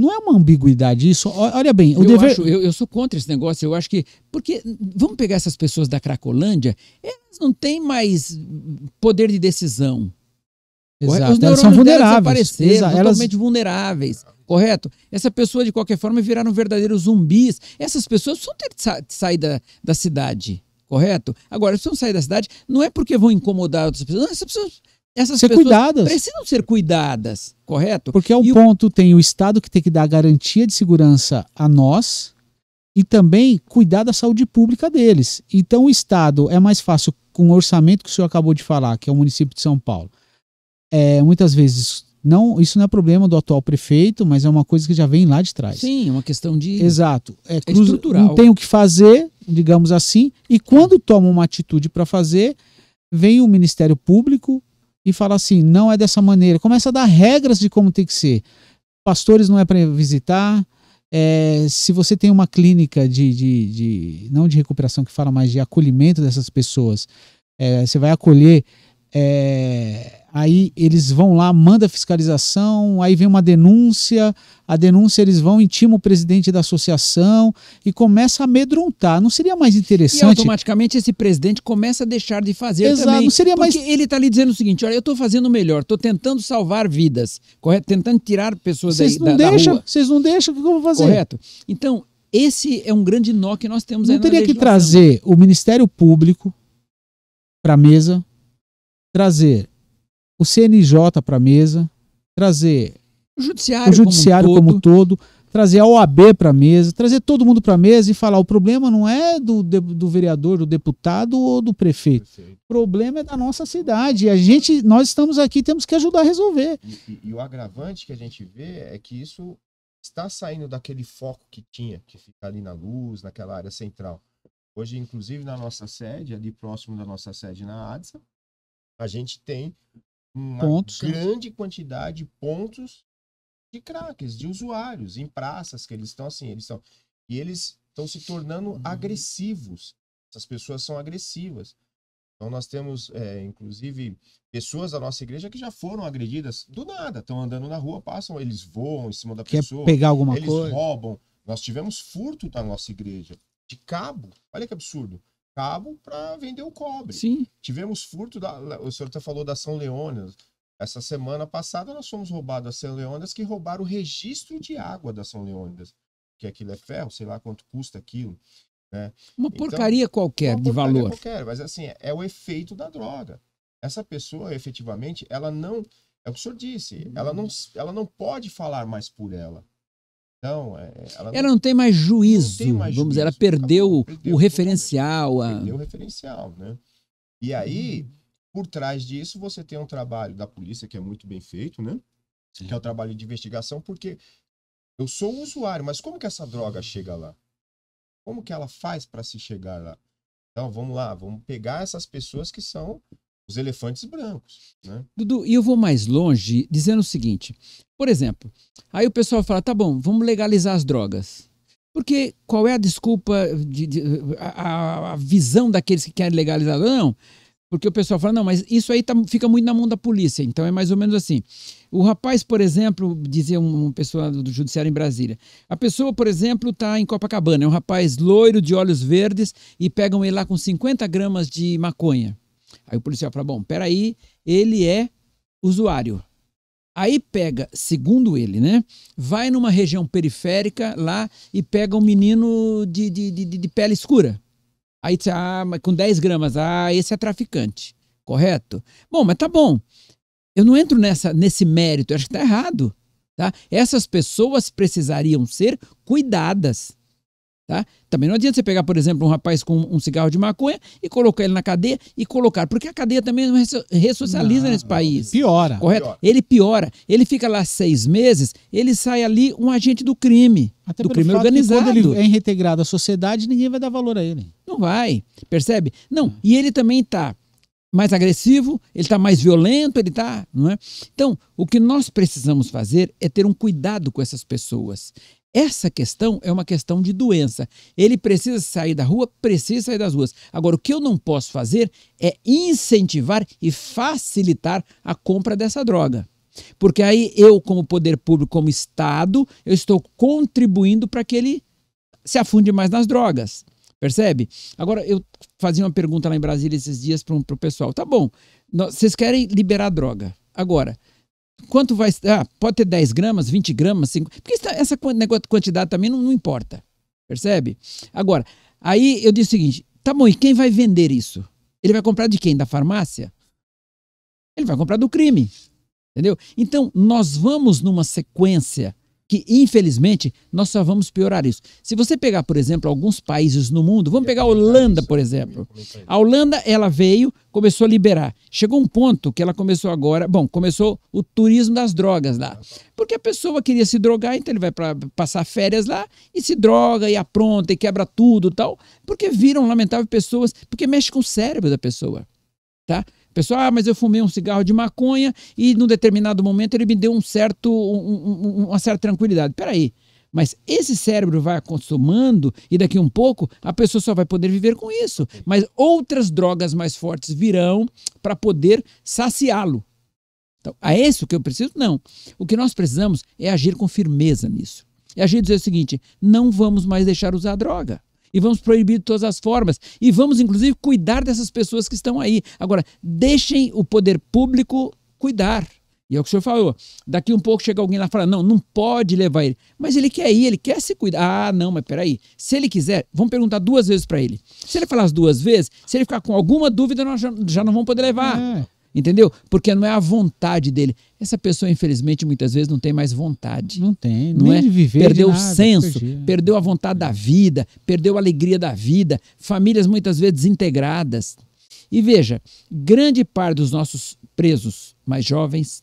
Não é uma ambiguidade isso? Olha bem, o eu dever... Acho, eu, eu, sou contra esse negócio. Eu acho que. Porque, vamos pegar essas pessoas da Cracolândia, elas não têm mais poder de decisão. Exato. Os elas são vulneráveis. Exato. totalmente vulneráveis. Correto? Essa pessoa, de qualquer forma, viraram verdadeiros zumbis. Essas pessoas precisam ter de sair da, da cidade correto? Agora, se precisam sair da cidade, não é porque vão incomodar outras pessoas, não, essas pessoas essas ser pessoas cuidadas. precisam ser cuidadas, correto? Porque é e ponto o... tem o Estado que tem que dar garantia de segurança a nós e também cuidar da saúde pública deles. Então o Estado é mais fácil com o orçamento que o senhor acabou de falar, que é o município de São Paulo. É, muitas vezes não, isso não é problema do atual prefeito, mas é uma coisa que já vem lá de trás. Sim, é uma questão de Exato. É, é estrutural. Não tem o que fazer, digamos assim, e quando toma uma atitude para fazer, vem o Ministério Público e fala assim: não é dessa maneira. Começa a dar regras de como tem que ser. Pastores não é para visitar. É, se você tem uma clínica de, de, de, não de recuperação que fala, mas de acolhimento dessas pessoas, é, você vai acolher é, aí eles vão lá, manda fiscalização, aí vem uma denúncia, a denúncia eles vão, intimam o presidente da associação e começa a amedrontar. Não seria mais interessante? E automaticamente esse presidente começa a deixar de fazer Exato, também. Não seria mais? porque ele está ali dizendo o seguinte, olha, eu estou fazendo o melhor, estou tentando salvar vidas, correto? Tentando tirar pessoas vocês da, não da, deixam, da rua. Vocês não deixam, o que eu vou fazer? Correto. Então, esse é um grande nó que nós temos aí Não teria que trazer o Ministério Público para a mesa, trazer o CNJ para a mesa, trazer o judiciário, o judiciário como, um todo. como, todo. trazer a OAB para a mesa, trazer todo mundo para a mesa e falar: o problema não é do, do vereador, do deputado ou do prefeito. prefeito. O problema é da nossa cidade. E a gente, nós estamos aqui, temos que ajudar a resolver. E, e, e, o agravante que a gente vê é que isso está saindo daquele foco que tinha, que fica ali na luz, naquela área central. Hoje, inclusive, na nossa sede, ali próximo da nossa sede na ADSA, a gente tem uma pontos, grande quantidade de pontos de craques, de usuários, em praças que eles estão assim, eles estão. E eles estão se tornando uhum. agressivos. Essas pessoas são agressivas. Então nós temos, é, inclusive, pessoas da nossa igreja que já foram agredidas do nada, estão andando na rua, passam, eles voam em cima da Quer pessoa. pegar alguma eles coisa? roubam. Nós tivemos furto da nossa igreja, de cabo. Olha que absurdo cabo para vender o cobre. Sim. Tivemos furto, da, o senhor até falou da São Leônidas. Essa semana passada nós fomos roubados a São Leônidas que roubaram o registro de água da São Leônidas. Que aquilo é ferro, sei lá quanto custa aquilo. Né? Uma então, porcaria qualquer uma de porcaria valor. Qualquer, mas assim, é, é o efeito da droga. Essa pessoa, efetivamente, ela não. É o que o senhor disse, ela, não, uhum. ela não pode falar mais por ela. Então, é, é, ela, não, ela não tem mais juízo, tem mais vamos dizer, ela perdeu, perdeu o referencial. A... Perdeu o referencial, né? E aí, por trás disso, você tem um trabalho da polícia que é muito bem feito, né? Sim. Que é o trabalho de investigação, porque eu sou um usuário, mas como que essa droga chega lá? Como que ela faz para se chegar lá? Então, vamos lá, vamos pegar essas pessoas que são os elefantes brancos. Né? Dudu, e eu vou mais longe dizendo o seguinte: por exemplo, aí o pessoal fala, tá bom, vamos legalizar as drogas. Porque qual é a desculpa, de, de a, a, visão daqueles que querem legalizar? Não, porque o pessoal fala, não, mas isso aí tá, fica muito na mão da polícia. Então é mais ou menos assim. O rapaz, por exemplo, dizia uma pessoa do judiciário em Brasília. A pessoa, por exemplo, está em Copacabana, é um rapaz loiro de olhos verdes e pegam ele lá com 50 gramas de maconha. Aí o policial fala: bom, peraí, ele é usuário. Aí pega, segundo ele, né? Vai numa região periférica lá e pega um menino de, de, de, de pele escura. Aí diz, ah, mas com 10 gramas, ah, esse é traficante, correto? Bom, mas tá bom. Eu não entro nessa, nesse mérito, eu acho que tá errado. Tá? Essas pessoas precisariam ser cuidadas. Tá? Também não adianta você pegar, por exemplo, um rapaz com um cigarro de maconha e colocar ele na cadeia e colocar, porque a cadeia também ressocializa não, nesse país. Piora. Correto? Piora. Ele piora. Ele fica lá seis meses, ele sai ali um agente do crime. Até do crime organizado. quando ele é reintegrado à sociedade, ninguém vai dar valor a ele. Não vai. Percebe? Não. E ele também está mais agressivo, ele está mais violento, ele está. Não é? Então, o que nós precisamos fazer é ter um cuidado com essas pessoas. Essa questão é uma questão de doença. Ele precisa sair da rua, precisa sair das ruas. Agora, o que eu não posso fazer é incentivar e facilitar a compra dessa droga. Porque aí eu, como poder público, como Estado, eu estou contribuindo para que ele se afunde mais nas drogas. Percebe? Agora, eu fazia uma pergunta lá em Brasília esses dias para o pessoal. Tá bom, vocês querem liberar droga. Agora, Quanto vai. Ah, pode ter 10 gramas, 20 gramas, 5. Porque essa quantidade também não, não importa. Percebe? Agora, aí eu disse o seguinte: tá bom, e quem vai vender isso? Ele vai comprar de quem? Da farmácia? Ele vai comprar do crime. Entendeu? Então, nós vamos numa sequência que infelizmente nós só vamos piorar isso. Se você pegar, por exemplo, alguns países no mundo, vamos é pegar a Holanda, por né? exemplo. É a Holanda, ela veio, começou a liberar. Chegou um ponto que ela começou agora, bom, começou o turismo das drogas lá. Porque a pessoa queria se drogar, então ele vai para passar férias lá e se droga e apronta e quebra tudo, tal, porque viram lamentável pessoas, porque mexe com o cérebro da pessoa, tá? Pessoal, ah, mas eu fumei um cigarro de maconha e num determinado momento ele me deu um certo, um, um, uma certa tranquilidade. Peraí, mas esse cérebro vai acostumando e daqui um pouco a pessoa só vai poder viver com isso. Mas outras drogas mais fortes virão para poder saciá-lo. Então, é isso que eu preciso? Não. O que nós precisamos é agir com firmeza nisso. É agir e dizer o seguinte: não vamos mais deixar usar droga e vamos proibir de todas as formas. E vamos, inclusive, cuidar dessas pessoas que estão aí. Agora, deixem o poder público cuidar. E é o que o senhor falou. Daqui um pouco chega alguém lá e fala: não, não pode levar ele. Mas ele quer ir, ele quer se cuidar. Ah, não, mas peraí. Se ele quiser, vamos perguntar duas vezes para ele. Se ele falar as duas vezes, se ele ficar com alguma dúvida, nós já, já não vamos poder levar. É. Entendeu? Porque não é a vontade dele. Essa pessoa, infelizmente, muitas vezes não tem mais vontade. Não tem, não é? de viver. Perdeu de nada, o senso, perdi. Né? perdeu a vontade da é. vida, perdeu a alegria da vida. Famílias muitas vezes desintegradas. E veja, grande parte dos nossos presos mais jovens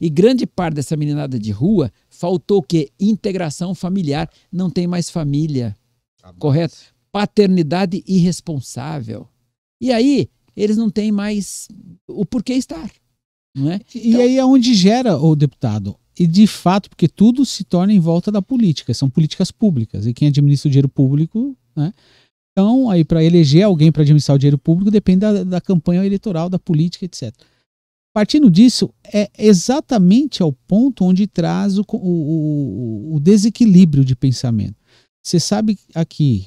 e grande parte dessa meninada de rua faltou o quê? Integração familiar. Não tem mais família. Correto? Paternidade irresponsável. E aí, eles não têm mais o porquê estar. Não é? Então, e aí é onde gera, o deputado, e de fato, porque tudo se torna em volta da política, são políticas públicas, e quem administra o dinheiro público, né? Então, aí para eleger alguém para administrar o dinheiro público depende da, da campanha eleitoral, da política, etc. Partindo disso, é exatamente ao ponto onde traz o, o, o desequilíbrio de pensamento. Você sabe aqui,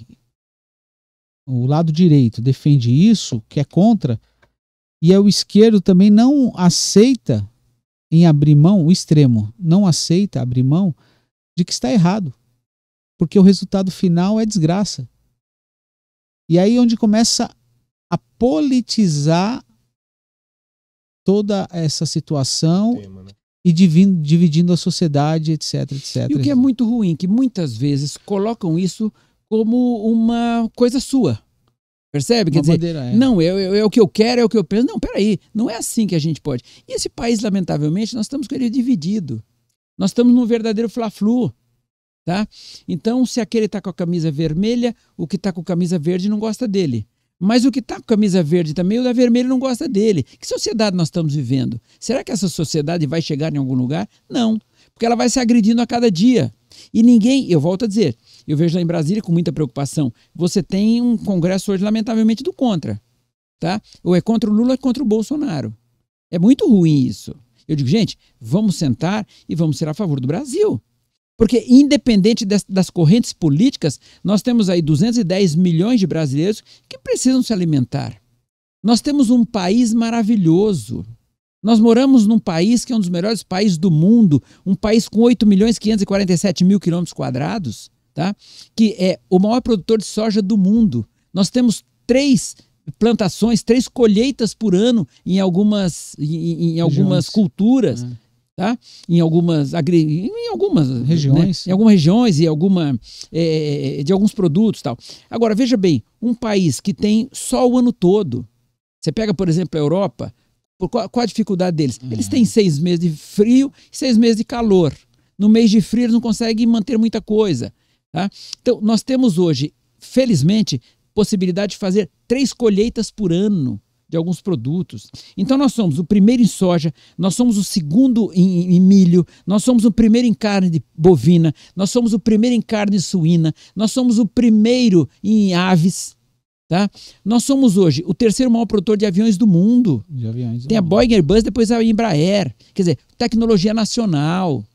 o lado direito defende isso, que é contra, e é o esquerdo também não aceita em abrir mão, o extremo não aceita abrir mão de que está errado, porque o resultado final é desgraça. E aí é onde começa a politizar toda essa situação tema, né? e dividindo, dividindo a sociedade, etc, etc. E o que é muito ruim, que muitas vezes colocam isso como uma coisa sua. Percebe? Uma Quer dizer, bandeira, é. não, eu, eu, é o que eu quero, é o que eu penso. Não, peraí, não é assim que a gente pode. E esse país, lamentavelmente, nós estamos com ele dividido. Nós estamos num verdadeiro fla-flu. Tá? Então, se aquele está com a camisa vermelha, o que está com a camisa verde não gosta dele. Mas o que está com a camisa verde também, o da vermelha não gosta dele. Que sociedade nós estamos vivendo? Será que essa sociedade vai chegar em algum lugar? Não, porque ela vai se agredindo a cada dia. E ninguém, eu volto a dizer, eu vejo lá em Brasília com muita preocupação. Você tem um Congresso hoje, lamentavelmente, do contra. Tá? Ou é contra o Lula ou é contra o Bolsonaro. É muito ruim isso. Eu digo, gente, vamos sentar e vamos ser a favor do Brasil. Porque, independente das, das correntes políticas, nós temos aí 210 milhões de brasileiros que precisam se alimentar. Nós temos um país maravilhoso. Nós moramos num país que é um dos melhores países do mundo, um país com 8 milhões e 547 mil quilômetros quadrados tá? que é o maior produtor de soja do mundo. Nós temos três plantações, três colheitas por ano em algumas, em, em algumas culturas. É. Tá? Em algumas agri... em algumas né? regiões, né? em algumas regiões e alguma é, é de alguns produtos tal. Agora veja bem, um país que tem só o ano todo. Você pega por exemplo a Europa, qual, a dificuldade deles? Uhum. Eles têm seis meses de frio e seis meses de calor. No mês de frio eles não conseguem manter muita coisa. Tá? Então, nós temos hoje, felizmente, possibilidade de fazer três colheitas por ano de alguns produtos. Então nós somos o primeiro em soja, nós somos o segundo em, em, milho, nós somos o primeiro em carne bovina, nós somos o primeiro em carne suína, nós somos o primeiro em aves. Tá? Nós somos hoje o terceiro maior produtor de aviões do mundo. Aviões, Tem a Boeing Airbus, depois a Embraer. Quer dizer, tecnologia nacional.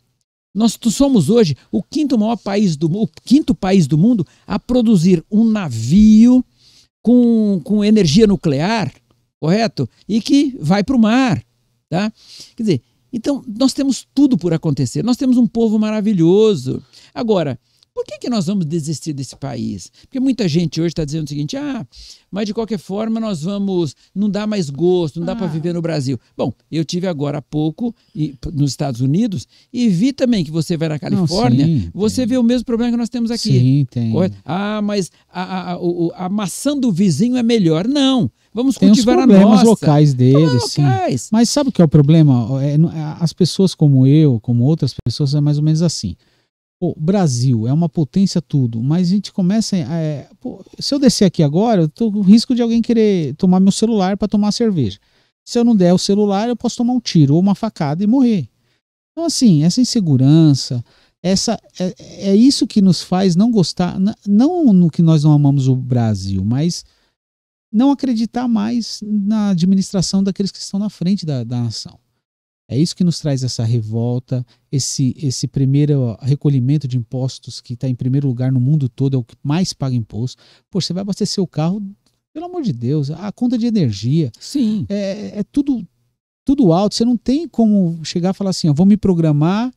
Nós somos hoje o quinto maior país do o quinto país do mundo a produzir um navio com, com energia nuclear, correto? E que vai para o mar, tá? Quer dizer, então nós temos tudo por acontecer. Nós temos um povo maravilhoso. Agora, por que, que nós vamos desistir desse país? Porque muita gente hoje está dizendo o seguinte: ah, mas de qualquer forma nós vamos. Não dá mais gosto, não dá ah. para viver no Brasil. Bom, eu tive agora há pouco e, nos Estados Unidos e vi também que você vai na Califórnia, não, sim, você tem. vê o mesmo problema que nós temos aqui. Sim, tem. Ah, mas a, a, a, a maçã do vizinho é melhor. Não. Vamos tem cultivar os problemas a nossa. locais deles, sim. Mas sabe o que é o problema? É, é, as pessoas como eu, como outras pessoas, é mais ou menos assim pô, Brasil é uma potência tudo, mas a gente começa. É, pô, se eu descer aqui agora, eu tô com risco de alguém querer tomar meu celular para tomar cerveja. Se eu não der o celular, eu posso tomar um tiro ou uma facada e morrer. Então, assim, essa insegurança, essa é, é isso que nos faz não gostar, não no que nós não amamos o Brasil, mas não acreditar mais na administração daqueles que estão na frente da, da nação. É isso que nos traz essa revolta, esse, esse primeiro recolhimento de impostos que está em primeiro lugar no mundo todo, é o que mais paga imposto. Pô, você vai abastecer o carro, pelo amor de Deus, a conta de energia. Sim. É, é tudo, tudo alto. Você não tem como chegar e falar assim: Eu vou me programar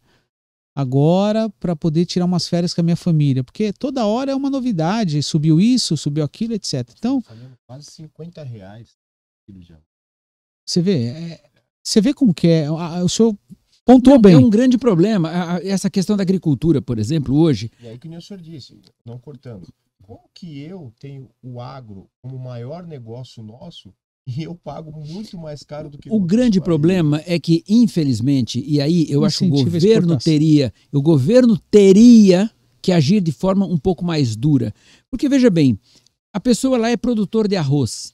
agora para poder tirar umas férias com a minha família, porque toda hora é uma novidade, subiu isso, subiu aquilo, etc. Então, quase 50 reais. Você vê, é, você vê como que é. O senhor pontuou não, é bem. É um grande problema. Essa questão da agricultura, por exemplo, hoje. E aí que nem o senhor disse, não cortando. Como que eu tenho o agro como maior negócio nosso e eu pago muito mais caro do que o grande países. problema é que infelizmente e aí eu Incentivo acho que o governo teria o governo teria que agir de forma um pouco mais dura porque veja bem a pessoa lá é produtor de arroz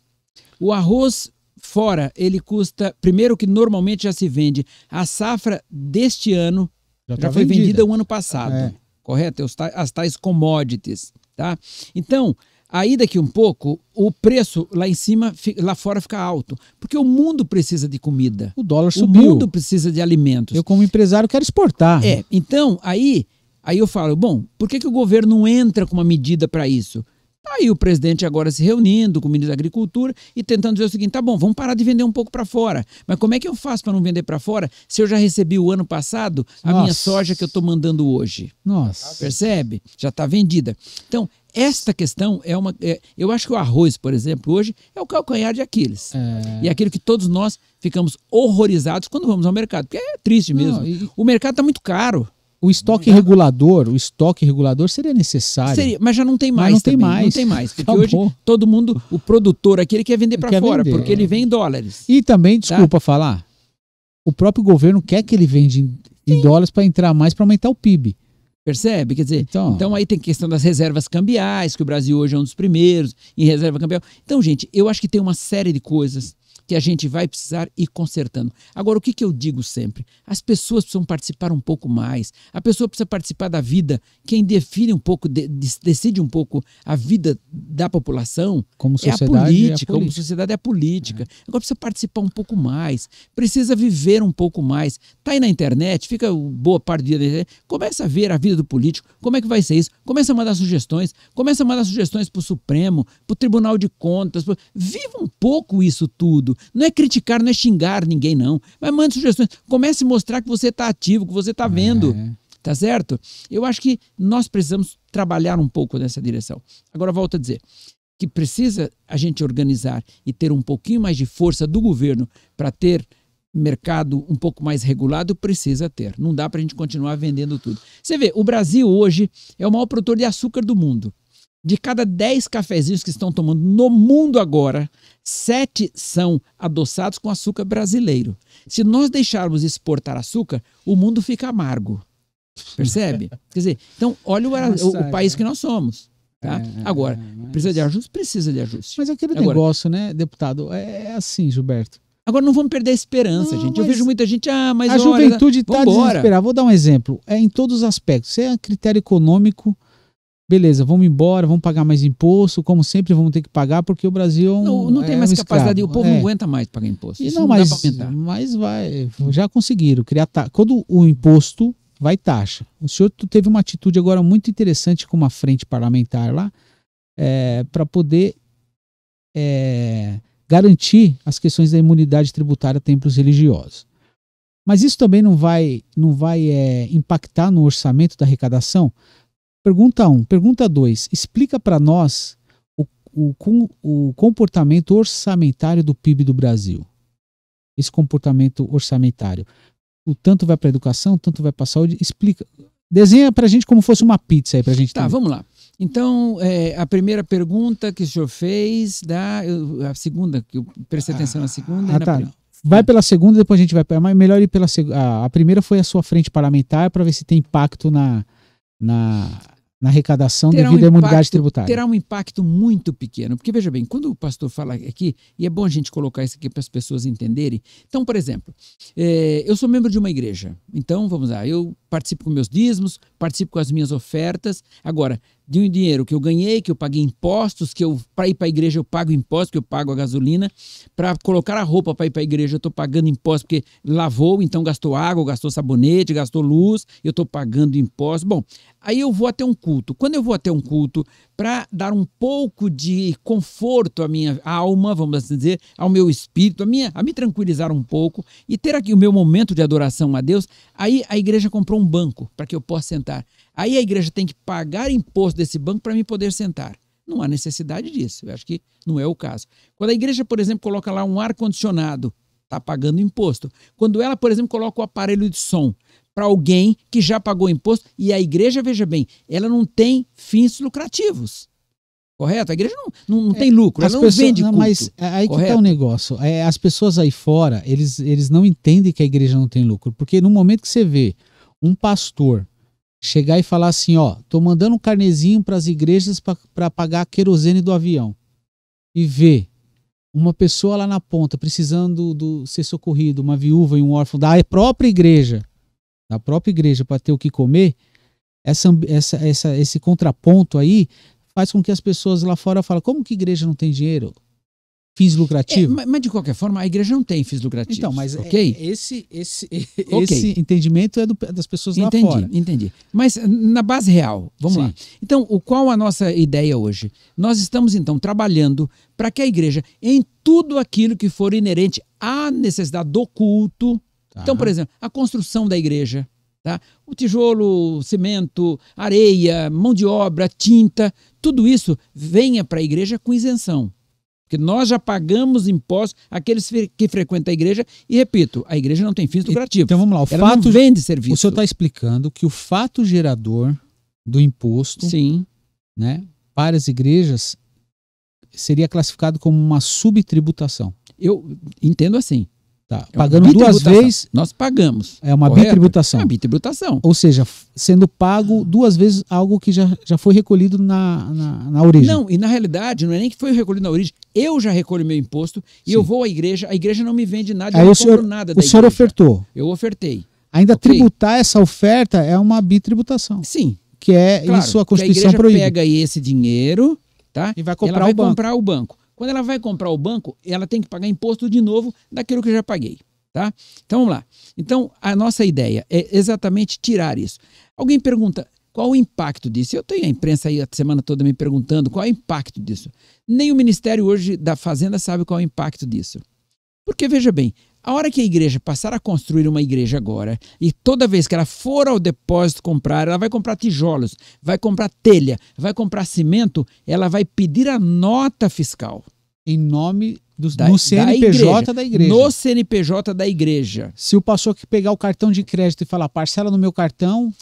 o arroz fora, ele custa. Primeiro, que normalmente já se vende. A safra deste ano já, já tá foi vendida. vendida o ano passado. É. Correto? As tais commodities. Tá? Então, aí daqui um pouco, o preço lá em cima, lá fora fica alto. Porque o mundo precisa de comida. O dólar subiu. O mundo precisa de alimentos. Eu, como empresário, quero exportar. É. Então, aí. Aí eu falo, bom, por que, que o governo não entra com uma medida para isso? Tá aí o presidente agora se reunindo com o ministro da Agricultura e tentando dizer o seguinte: tá bom, vamos parar de vender um pouco para fora. Mas como é que eu faço para não vender para fora se eu já recebi o ano passado a Nossa. minha soja que eu estou mandando hoje? Nossa. Percebe? Já está vendida. Então, esta questão é uma. É, eu acho que o arroz, por exemplo, hoje é o calcanhar de Aquiles. É... E é aquilo que todos nós ficamos horrorizados quando vamos ao mercado, porque é triste mesmo. Não, e... O mercado está muito caro o estoque não, regulador, o estoque regulador seria necessário. Seria, mas já não tem mais. Mas não também, tem mais. Não tem mais. Porque Acabou. hoje todo mundo, o produtor aqui, ele quer vender para fora, vender. porque ele vem em dólares. E também, desculpa tá? falar, o próprio governo quer que ele venda em, em dólares para entrar mais, para aumentar o PIB. Percebe? Quer dizer, então, então aí tem questão das reservas cambiais, que o Brasil hoje é um dos primeiros em reserva cambial. Então, gente, eu acho que tem uma série de coisas que a gente vai precisar ir consertando. Agora, o que, que eu digo sempre? As pessoas precisam participar um pouco mais. A pessoa precisa participar da vida. Quem define um pouco, de, decide um pouco a vida da população como é sociedade, é a política, é a como sociedade é a política. É. Agora precisa participar um pouco mais, precisa viver um pouco mais. Tá aí na internet, fica boa parte do dia da internet, começa a ver a vida do político, como é que vai ser isso, começa a mandar sugestões, começa a mandar sugestões para o Supremo, para o Tribunal de Contas, pro... viva um pouco isso tudo ouvido. Não é criticar, não é xingar ninguém, não. Mas mande sugestões. Comece a mostrar que você está ativo, que você está vendo. É. Tá certo? Eu acho que nós precisamos trabalhar um pouco nessa direção. Agora, volto a dizer que precisa a gente organizar e ter um pouquinho mais de força do governo para ter mercado um pouco mais regulado, precisa ter. Não dá para a gente continuar vendendo tudo. Você vê, o Brasil hoje é o maior produtor de açúcar do mundo. De cada 10 cafezinhos que estão tomando no mundo agora, 7 são adoçados com açúcar brasileiro. Se nós deixarmos exportar açúcar, o mundo fica amargo. Percebe? Quer dizer, então olha o, Nossa, o, o país é. que nós somos. Tá? É, é agora, é, mas... precisa de ajuste? Precisa de ajuste. Mas é aquele agora, negócio, né, deputado? É assim, Gilberto. Agora não vamos perder a esperança, não, gente. Eu vejo muita gente, ah, mas a olha, juventude está desesperada. Vou dar um exemplo. É em todos os aspectos. Se é critério econômico, beleza, vamos embora, vamos pagar mais imposto, como sempre vamos ter que pagar, porque o Brasil. Não, não é tem é mais um capacidade, o povo é. não aguenta mais pagar imposto. E não, não mas, mas vai, já conseguiram criar. Ta... Quando o imposto vai taxa. O senhor teve uma atitude agora muito interessante com uma frente parlamentar lá, é, para poder é, garantir as questões da imunidade tributária a templos religiosos. Mas isso também não vai, não vai é, impactar no orçamento da arrecadação? Pergunta 1. Um. Pergunta 2. Explica para nós o, o, o comportamento orçamentário do PIB do Brasil. Esse comportamento orçamentário. O tanto vai para a educação, tanto vai para a saúde. Explica. Desenha para a gente como fosse uma pizza aí para a gente. Tá, também. vamos lá. Então, é, a primeira pergunta que o senhor fez, da, eu, a segunda, que eu prestei atenção na segunda. Ah, tá. Primeira. Vai pela segunda, depois a gente vai. Mas melhor ir pela segunda. A primeira foi a sua frente parlamentar para ver se tem impacto na. na na arrecadação terá devido um impacto, à imunidade tributária. Terá um impacto muito pequeno, porque veja bem, quando o pastor fala aqui, e é bom a gente colocar isso aqui para as pessoas entenderem. Então, por exemplo, é, eu sou membro de uma igreja, então vamos lá, eu participo com meus dízimos, participo com as minhas ofertas. Agora, de um dinheiro que eu ganhei, que eu paguei impostos, que eu para ir para a igreja eu pago impostos, que eu pago a gasolina, para colocar a roupa para ir para a igreja eu estou pagando impostos porque lavou, então gastou água, gastou sabonete, gastou luz, eu estou pagando impostos. Bom, aí eu vou até um culto. Quando eu vou até um culto, para dar um pouco de conforto à minha alma, vamos assim dizer, ao meu espírito, a, minha, a me tranquilizar um pouco e ter aqui o meu momento de adoração a Deus, aí a igreja comprou um banco para que eu possa sentar. Aí a igreja tem que pagar imposto desse banco para me poder sentar. Não há necessidade disso. Eu acho que não é o caso. Quando a igreja, por exemplo, coloca lá um ar-condicionado, está pagando imposto. Quando ela, por exemplo, coloca o aparelho de som, para alguém que já pagou imposto. E a igreja, veja bem, ela não tem fins lucrativos. Correto? A igreja não, não, não é, tem lucro, ela não pessoas, vende culto. mas é aí tá correto? que está o negócio. É, as pessoas aí fora, eles, eles não entendem que a igreja não tem lucro. Porque no momento que você vê um pastor chegar e falar assim, ó, tô mandando um carnezinho para as igrejas para pagar a querosene do avião. E ver uma pessoa lá na ponta precisando do, ser socorrido, uma viúva e um órfão da própria igreja da própria igreja para ter o que comer, essa, essa, essa, esse contraponto aí faz com que as pessoas lá fora falem: como que igreja não tem dinheiro? fins lucrativos. É, mas, de qualquer forma, a igreja não tem fins lucrativos. Então, mas okay? É, esse, esse, okay. esse entendimento é do, é das pessoas entendi, lá fora. Entendi. Mas na base real, vamos Sim. lá. Então, o, qual a nossa ideia hoje? Nós estamos, então, trabalhando para que a igreja, em tudo aquilo que for inerente à necessidade do culto, Tá. Então, por exemplo, a construção da igreja. Tá? O tijolo, cimento, areia, mão de obra, tinta, tudo isso venha para a igreja com isenção. Porque nós já pagamos impostos àqueles que frequentam a igreja. E repito, a igreja não tem fins lucrativos. Então vamos lá, o Ela fato não vende serviço. O senhor está explicando que o fato gerador do imposto Sim. Né, para as igrejas seria classificado como uma subtributação. Eu entendo assim. Tá. É Pagando duas vezes. Nós pagamos. É uma correto? bitributação. É uma bitributação. Ou seja, sendo pago duas vezes algo que já, já foi recolhido na, na, na origem. Não, e na realidade, não é nem que foi recolhido na origem. Eu já recolho meu imposto e Sim. eu vou à igreja, a igreja não me vende nada, Aí eu não senhor, compro nada. O senhor ofertou. Eu ofertei. Ainda okay? tributar essa oferta é uma bitributação. Sim. Que é claro, isso a Constituição proíbe. A igreja proíbe. pega esse dinheiro tá? e vai comprar, vai o banco. comprar o banco. Quando ela vai comprar o banco, ela tem que pagar imposto de novo daquilo que eu já paguei. Tá? Então vamos lá. Então a nossa ideia é exatamente tirar isso. Alguém pergunta qual o impacto disso? Eu tenho a imprensa aí a semana toda me perguntando qual é o impacto disso. Nem o Ministério hoje da Fazenda sabe qual é o impacto disso. Porque veja bem, a hora que a igreja passar a construir uma igreja agora, e toda vez que ela for ao depósito comprar, ela vai comprar tijolos, vai comprar telha, vai comprar cimento, ela vai pedir a nota fiscal em nome do, da, no CNPJ da igreja. da igreja. No CNPJ da igreja. Se o pastor que pegar o cartão de crédito e falar parcela no meu cartão,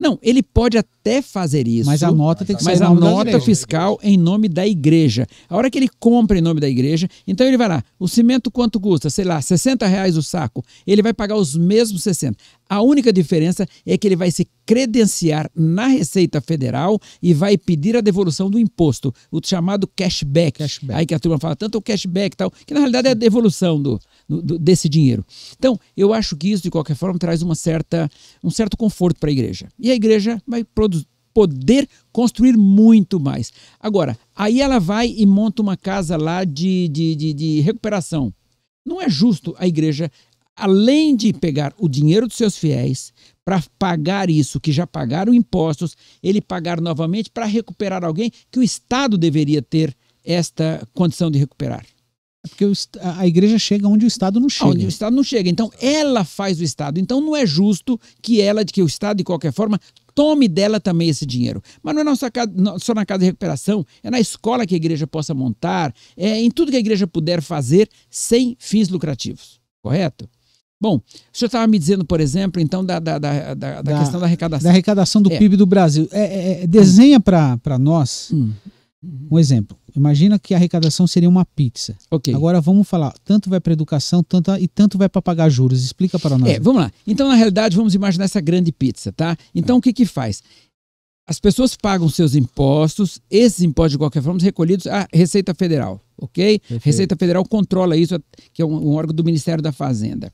não, ele pode até fazer isso. Mas a nota tem que mas ser mas a nota fiscal em nome da igreja. A hora que ele compra em nome da igreja, então ele vai lá, o cimento quanto custa? Sei lá, 60 reais o saco. Ele vai pagar os mesmos 60. A única diferença é que ele vai se credenciar na Receita Federal e vai pedir a devolução do imposto, o chamado cashback. cashback. Aí que a turma fala tanto o cashback e tal, que na realidade é a devolução do, desse dinheiro. Então, eu acho que isso, de qualquer forma, traz uma certa, um certo conforto para a igreja. E a igreja vai poder construir muito mais. Agora, aí ela vai e monta uma casa lá de, de, de, de recuperação. Não é justo a igreja, além de pegar o dinheiro dos seus fiéis, para pagar isso, que já pagaram impostos, ele pagar novamente para recuperar alguém que o Estado deveria ter esta condição de recuperar. É porque a igreja chega onde o Estado não chega. Onde o Estado não chega. Então, ela faz o Estado. Então, não é justo que ela, que o Estado, de qualquer forma, tome dela também esse dinheiro. Mas não é nossa, só na casa de recuperação, é na escola que a igreja possa montar, é em tudo que a igreja puder fazer sem fins lucrativos. Correto? Bom, o senhor estava me dizendo, por exemplo, então, da, da, da, da, da questão da arrecadação. Da arrecadação do é. PIB do Brasil. É, é, é desenha para nós hum. um exemplo. Imagina que a arrecadação seria uma pizza. Ok. Agora vamos falar, tanto vai para educação, tanto e tanto vai para pagar juros. Explica para nós. É, vamos lá. Então, na realidade, vamos imaginar essa grande pizza, tá? Então, é. o que que faz? As pessoas pagam seus impostos, esses impostos, de qualquer forma, são recolhidos à Receita Federal, ok? Perfeito. Receita Federal controla isso, que é um, um órgão do Ministério da Fazenda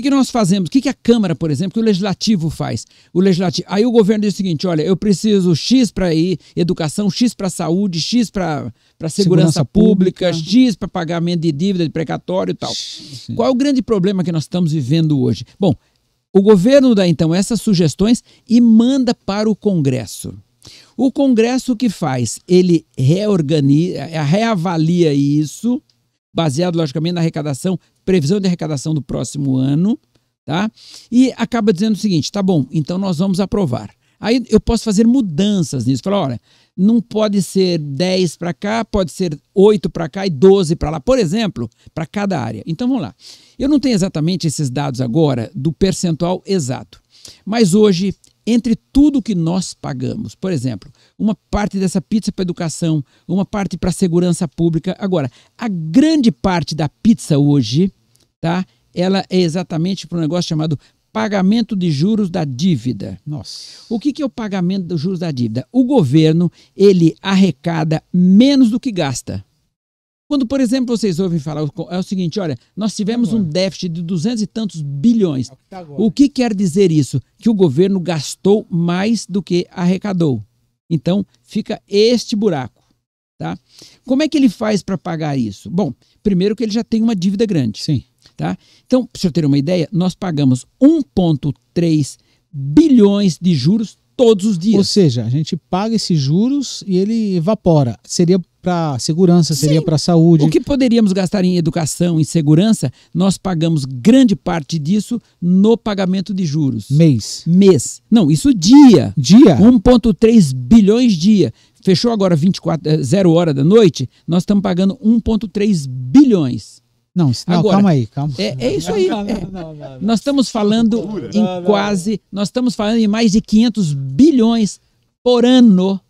que, que nós fazemos? O que, que a Câmara, por exemplo, que o Legislativo faz? O Legislativo. Aí o governo diz o seguinte: olha, eu preciso X para ir, educação, X para saúde, X para segurança, segurança pública, pública, X para pagamento de dívida, de precatório e tal. Sim. Qual é o grande problema que nós estamos vivendo hoje? Bom, o governo dá então essas sugestões e manda para o Congresso. O Congresso o que faz? Ele reorganiza, reavalia isso baseado logicamente na arrecadação, previsão de arrecadação do próximo ano, tá? E acaba dizendo o seguinte: tá bom, então nós vamos aprovar. Aí eu posso fazer mudanças nisso. Falar, olha, não pode ser 10 para cá, pode ser 8 para cá e 12 para lá, por exemplo, para cada área. Então vamos lá. Eu não tenho exatamente esses dados agora do percentual exato, mas hoje entre tudo que nós pagamos. Por exemplo, uma parte dessa pizza para educação, uma parte para segurança pública. Agora, a grande parte da pizza hoje, tá? Ela é exatamente para um negócio chamado pagamento de juros da dívida. Nossa. O que, que é o pagamento dos juros da dívida? O governo ele arrecada menos do que gasta. Quando, por exemplo, vocês ouvem falar, é o seguinte, olha, nós tivemos um déficit de duzentos e tantos bilhões. É tá o que quer dizer isso? Que o governo gastou mais do que arrecadou. Então, fica este buraco, tá? Como é que ele faz para pagar isso? Bom, primeiro que ele já tem uma dívida grande. Sim. Tá? Então, para você ter uma ideia, nós pagamos 1,3 bilhões de juros todos os dias. Ou seja, a gente paga esses juros e ele evapora. Seria para segurança, seria para saúde. O que poderíamos gastar em educação, em segurança, nós pagamos grande parte disso no pagamento de juros. Mês. Mês. Não, isso dia. Dia. 1,3 bilhões dia. Fechou agora 24, 0 eh, hora da noite, nós estamos pagando 1,3 bilhões. Não, não Agora, calma aí, calma. É, é isso aí. É, não, não, não, nós estamos é falando em quase, nós estamos falando em mais de 500 bilhões por ano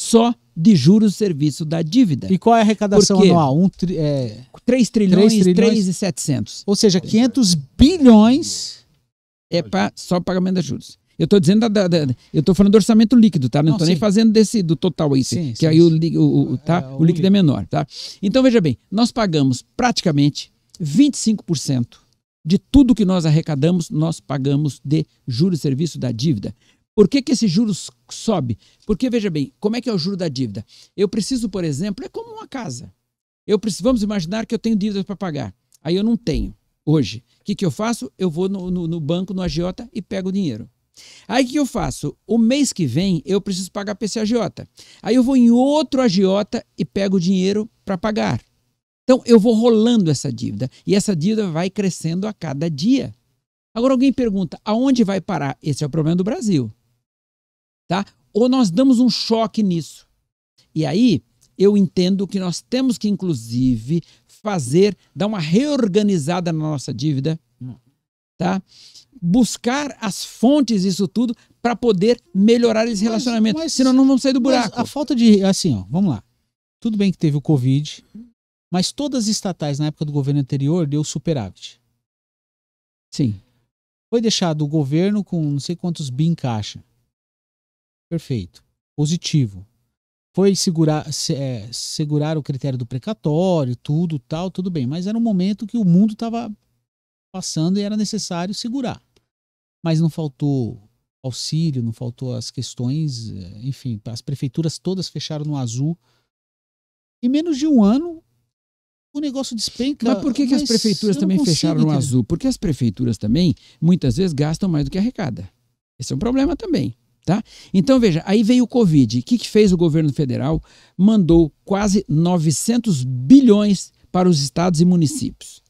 só de juros e serviço da dívida. E qual é a arrecadação anual? Um tri, é... 3 trilhões, 3 e 700. Ou seja, 500 bilhões é pra, só pagamento de juros. Eu estou dizendo, da, da, eu estou falando do orçamento líquido, tá? Não estou nem fazendo desse do total aí, sim, que sim, aí sim. O, o, tá? É, o, o líquido é menor, tá? Então veja bem, nós pagamos praticamente 25% de tudo que nós arrecadamos, nós pagamos de juros e serviço da dívida. Por que, que esse juros sobe? Porque, veja bem, como é que é o juro da dívida? Eu preciso, por exemplo, é como uma casa. Eu preciso, vamos imaginar que eu tenho dívidas para pagar. Aí eu não tenho hoje. O que, que eu faço? Eu vou no, no, no banco, no agiota e pego o dinheiro. Aí o que eu faço? O mês que vem eu preciso pagar para esse agiota. Aí eu vou em outro agiota e pego o dinheiro para pagar. Então eu vou rolando essa dívida e essa dívida vai crescendo a cada dia. Agora alguém pergunta: aonde vai parar? Esse é o problema do Brasil tá? Ou nós damos um choque nisso. E aí eu entendo que nós temos que, inclusive, fazer, dar uma reorganizada na nossa dívida, tá? Buscar as fontes disso tudo para poder melhorar esse relacionamento. Mas, mas, Senão não vamos sair do buraco. A falta de. Assim, ó, vamos lá. Tudo bem que teve o Covid, mas todas as estatais na época do governo anterior deu superávit. Sim. Foi deixado o governo com não sei quantos bi em caixa. Perfeito. Positivo. Foi segurar, se, é, segurar o critério do precatório, tudo tal, tudo bem. Mas era um momento que o mundo estava passando e era necessário segurar. Mas não faltou auxílio, não faltou as questões, eh, enfim, as prefeituras todas fecharam no azul. Em menos de um ano, o negócio despenca. Mas por que, que as prefeituras também fecharam no azul? Porque as prefeituras também, muitas vezes, gastam mais do que arrecada. Esse é um problema também. Tá? Então veja, aí veio o Covid. O que, que fez o governo federal? Mandou quase 900 bilhões para os estados e municípios.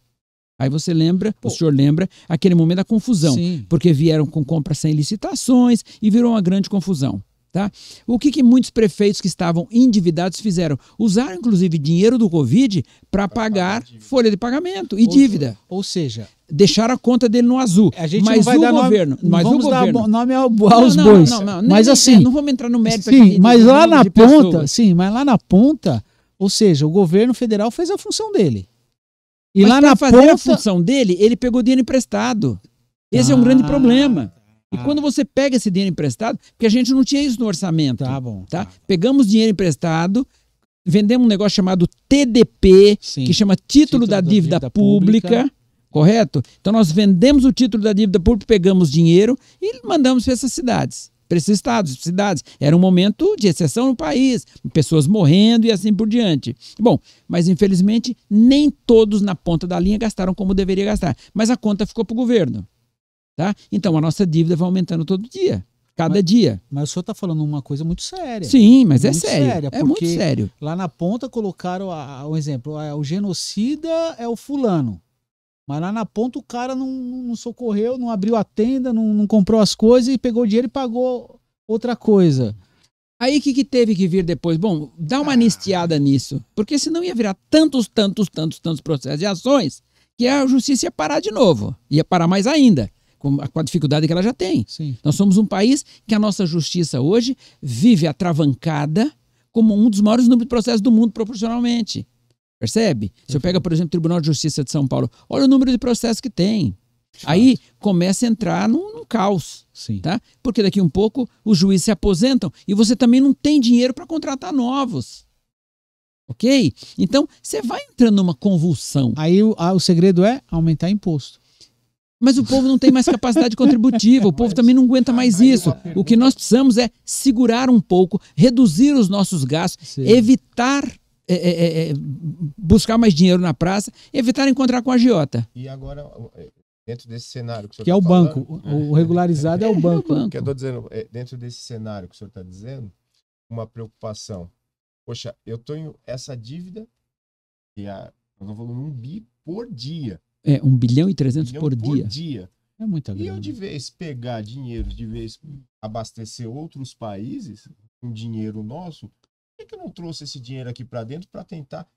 Aí você lembra, Pô. o senhor lembra, aquele momento da confusão, Sim. porque vieram com compras sem licitações e virou uma grande confusão. Tá? O que, que muitos prefeitos que estavam endividados fizeram? Usaram, inclusive, dinheiro do Covid para pagar, pagar folha de pagamento e ou, dívida. Ou seja, deixaram a conta dele no azul. A gente mas não vai o dar governo, nome, mas vamos o governo, nome ao, aos não, bois. Não, não, mas nem, assim, não vamos entrar no mérito. Sim, aqui, mas lá na ponta, pessoas. sim, mas lá na ponta, ou seja, o governo federal fez a função dele. E mas lá na fazer ponta... a função dele, ele pegou dinheiro emprestado. Esse ah. é um grande ah. problema. E quando você pega esse dinheiro emprestado, porque a gente não tinha isso no orçamento. Tá bom. Tá? tá. Pegamos dinheiro emprestado, vendemos um negócio chamado TDP, Sim. que chama Título, título da, da, Dívida, dívida pública, pública. Correto? Então nós vendemos o título da dívida pública, pegamos dinheiro e mandamos para essas cidades, para esses estados, cidades. Era um momento de exceção no país, pessoas morrendo e assim por diante. Bom, mas infelizmente nem todos na ponta da linha gastaram como deveria gastar, mas a conta ficou para o governo. Tá? Então a nossa dívida vai aumentando todo dia, cada mas, dia. Mas o senhor está falando uma coisa muito séria. Sim, mas é sério. Séria, é muito sério. Lá na ponta colocaram a, um exemplo: a, é, o genocida é o fulano. Mas lá na ponta o cara não, não socorreu, não abriu a tenda, não, não, comprou as coisas e pegou o dinheiro e pagou outra coisa. Aí o que, que, teve que vir depois? Bom, dá uma ah. anistiada nisso. Porque senão ia virar tantos, tantos, tantos, tantos processos e ações que a justiça ia parar de novo. Ia parar mais ainda com a, dificuldade que ela já tem. Sim. Nós somos um país que a nossa justiça hoje vive atravancada como um dos maiores números de processos do mundo proporcionalmente. Percebe? Se eu pego, por exemplo, o Tribunal de Justiça de São Paulo, olha o número de processos que tem. Aí começa a entrar num, num caos, Sim. tá? Porque daqui um pouco os juízes se aposentam e você também não tem dinheiro para contratar novos. OK? Então, você vai entrando numa convulsão. Aí o, a, o segredo é aumentar imposto. Mas o povo não tem mais capacidade contributiva, o povo também não aguenta mais isso. É o que nós precisamos é segurar um pouco, reduzir os nossos gastos, Sim. evitar é, é, é, é, buscar mais dinheiro na praça, evitar encontrar com a agiota. E agora, é, dentro desse cenário que o senhor Que tá é o falando, banco, o regularizado é, o banco. O banco. que eu estou dizendo, dentro desse cenário que o senhor está dizendo, uma preocupação. Poxa, eu tenho essa dívida, que é não volume um bi por dia. É, 1 bilhão e 300 bilhão por, por dia. dia. É muita grana. E eu de vez pegar dinheiro, de vez abastecer outros países com dinheiro nosso, por que, eu não trouxe esse dinheiro aqui para dentro para tentar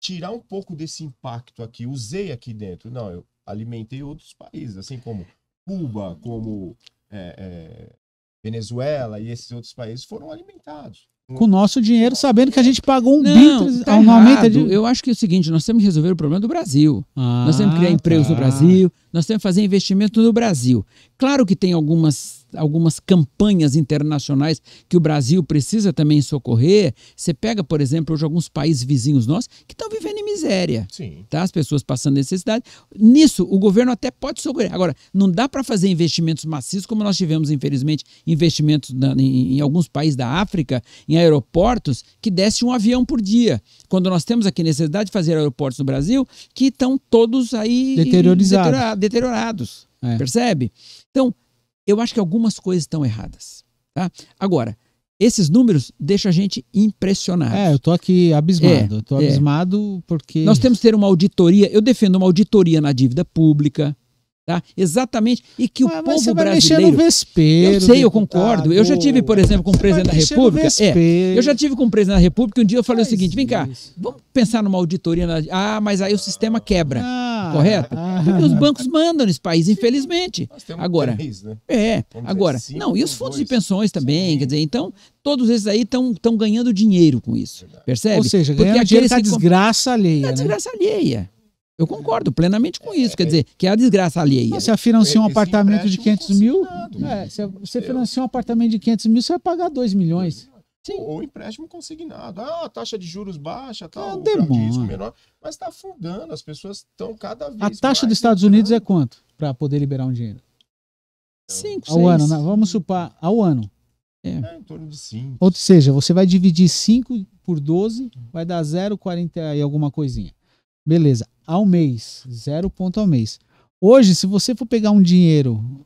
tirar um pouco desse impacto aqui? Usei aqui dentro. Não, eu alimentei outros países, assim como Cuba, como é, é, Venezuela e esses outros países foram alimentados com o nosso dinheiro, sabendo que a gente pagou um não, bi. Tá de... Eu acho que é o seguinte: nós temos que resolver o problema do Brasil. Ah, nós temos que criar tá. empregos tá. no Brasil, nós temos que fazer investimento no Brasil. Claro que tem algumas, algumas campanhas internacionais que o Brasil precisa também socorrer. Você pega, por exemplo, hoje alguns países vizinhos nossos que estão vivendo em miséria. Sim. Tá? As pessoas passando necessidade. Nisso, o governo até pode socorrer. Agora, não dá para fazer investimentos maciços, como nós tivemos, infelizmente, investimentos na, em, em alguns países da África, em aeroportos, que desse um avião por dia. Quando nós temos aqui necessidade de fazer aeroportos no Brasil, que estão todos aí deteriorizados deteriorados. É. Percebe? Então, eu acho que algumas coisas estão erradas. Tá? Agora, esses números deixam a gente impressionado. É, eu tô aqui é, abismado. É, eu tô é. abismado é. porque. Nós temos que ter uma auditoria. Eu defendo uma auditoria na dívida pública. Tá? Exatamente. E que ah, mas, o povo você vai brasileiro. Mexer no vespeiro, eu sei, eu concordo. Eu já tive, por exemplo, com o presidente da República. É, eu já tive com o presidente da República um dia eu falei o seguinte: vem é isso. cá, vamos pensar numa auditoria. Na... Ah, mas aí o sistema quebra. Ah, correto? Ah, Porque os bancos mandam nesse país, infelizmente. agora. Três, né? É. Vamos agora. Cinco, não, e os fundos dois, de pensões também, sim. quer dizer, então, todos esses aí estão ganhando dinheiro com isso. Percebe? Ou seja, ganhando dinheiro está desgraça alheia. Tá da né? desgraça alheia. Eu concordo plenamente com isso, é, quer é. dizer, que é a desgraça alheia. Não, é, você financiou um apartamento de 500 mil, é, você, financiou um apartamento de 500 mil, você vai pagar 2 milhões. Sim. Ou empréstimo consignado. Ah, a taxa de juros baixa, tal, é um demônio. menor. Mas está afundando, as pessoas estão cada vez A taxa dos Estados Unidos é quanto para poder liberar um dinheiro? Então, cinco, ao ano, né? vamos supar, ao ano. É. é. em torno de 5. Ou seja, você vai dividir 5 por 12, vai dar 0,40 e alguma coisinha. Beleza ao mês, zero ponto ao mês. Hoje, se você for pegar um dinheiro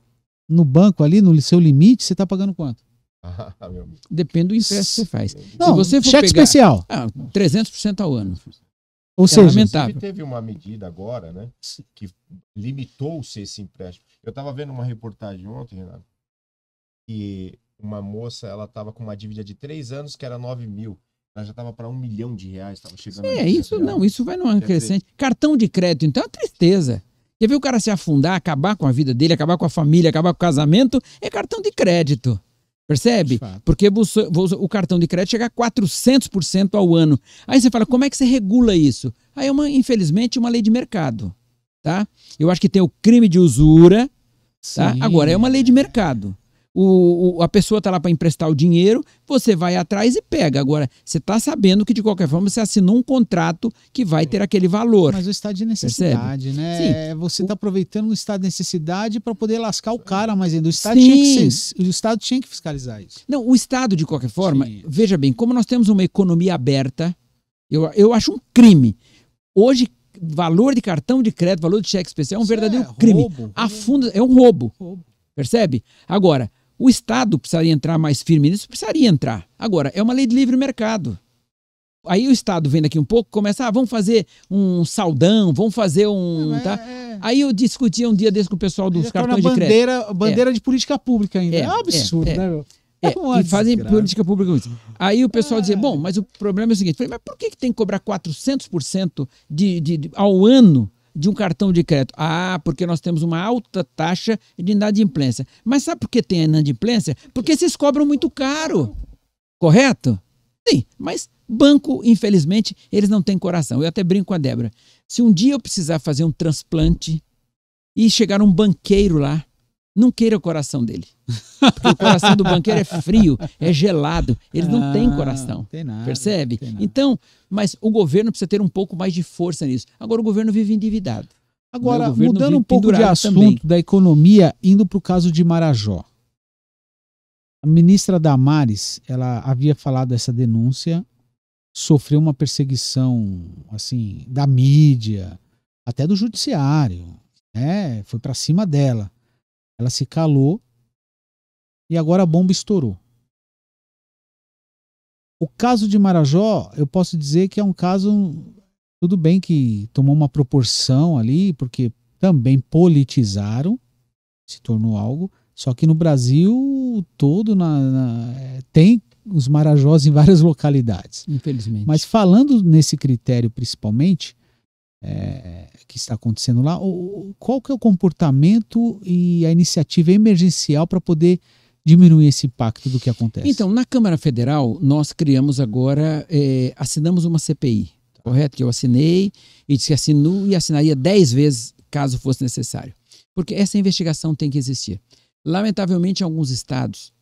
no banco ali, no seu limite, você está pagando quanto? Ah, Depende do empréstimo que você faz. Não, se você for cheque pegar, especial. Ah, 300% ao ano. Ou é seja, lamentável. teve uma medida agora, né, que limitou-se esse empréstimo. Eu estava vendo uma reportagem ontem, Renato, que uma moça, ela estava com uma dívida de três anos que era 9 mil. Ela já estava para um milhão de reais, estava chegando. é isso, reais. não, isso vai numa crescente. Cartão de crédito, então é uma tristeza. quer ver o cara se afundar, acabar com a vida dele, acabar com a família, acabar com o casamento? É cartão de crédito. Percebe? Porque o cartão de crédito chega a 400% ao ano. Aí você fala, como é que você regula isso? Aí é, uma, infelizmente, uma lei de mercado. Tá? Eu acho que tem o crime de usura. Tá? Agora, é uma lei de mercado o, o, a pessoa está lá para emprestar o dinheiro, você vai atrás e pega. Agora, você está sabendo que, de qualquer forma, você assinou um contrato que vai ter aquele valor. Mas o estado de necessidade, percebe? né? Sim. É, você está aproveitando o estado de necessidade para poder lascar o cara, mas ainda o estado, tinha que, ser, o estado tinha que fiscalizar isso. Não, o Estado, de qualquer forma, Sim. veja bem, como nós temos uma economia aberta, eu, eu acho um crime. Hoje, valor de cartão de crédito, valor de cheque especial é um Isso verdadeiro é, crime. Roubo, Afunda, é um roubo. roubo. Percebe? Agora, o Estado precisaria entrar mais firme nisso? Precisaria entrar. Agora, é uma lei de livre mercado. Aí o Estado vem daqui um pouco, começa, ah, vamos fazer um saldão, vamos fazer um. É, tá? É, é. Aí eu discutia um dia desse com o pessoal dos cartões de crédito. Bandeira é. de política pública ainda. É, é um é, absurdo, né, meu? É, e fazem política pública com Aí o pessoal dizia, bom, mas o problema é o seguinte, falei, mas por que, que tem que cobrar 400% de, de, de, ao ano de um cartão de crédito? Ah, porque nós temos uma alta taxa de inadimplência. Mas sabe por que tem inadimplência? Porque vocês cobram muito caro. Correto? Sim, mas banco, infelizmente, eles não têm coração. Eu até brinco com a Débora. Se um dia eu precisar fazer um transplante e chegar um banqueiro lá não queira o coração dele. Porque o coração do banqueiro é frio, é gelado, ele não tem ah, coração. Tem nada, percebe? Tem então, mas o governo precisa ter um pouco mais de força nisso. Agora o governo vive endividado. Agora, mudando um pouco de assunto também. da economia, indo para o caso de Marajó. A ministra Damares, ela havia falado essa denúncia, sofreu uma perseguição assim da mídia, até do judiciário, né? Foi para cima dela. Ela se calou e agora a bomba estourou. O caso de Marajó, eu posso dizer que é um caso, tudo bem que tomou uma proporção ali, porque também politizaram, se tornou algo, só que no Brasil todo na, na, eh, tem os marajós em várias localidades. Infelizmente. Mas falando nesse critério principalmente, é, que está acontecendo lá, qual que é o comportamento e a iniciativa emergencial para poder diminuir esse impacto do que acontece? Então, na Câmara Federal, nós criamos agora, é, assinamos uma CPI, tá correto? Que eu assinei e disse que assino e assinaria 10 vezes caso fosse necessário. Porque essa investigação tem que existir. Lamentavelmente, em alguns estados,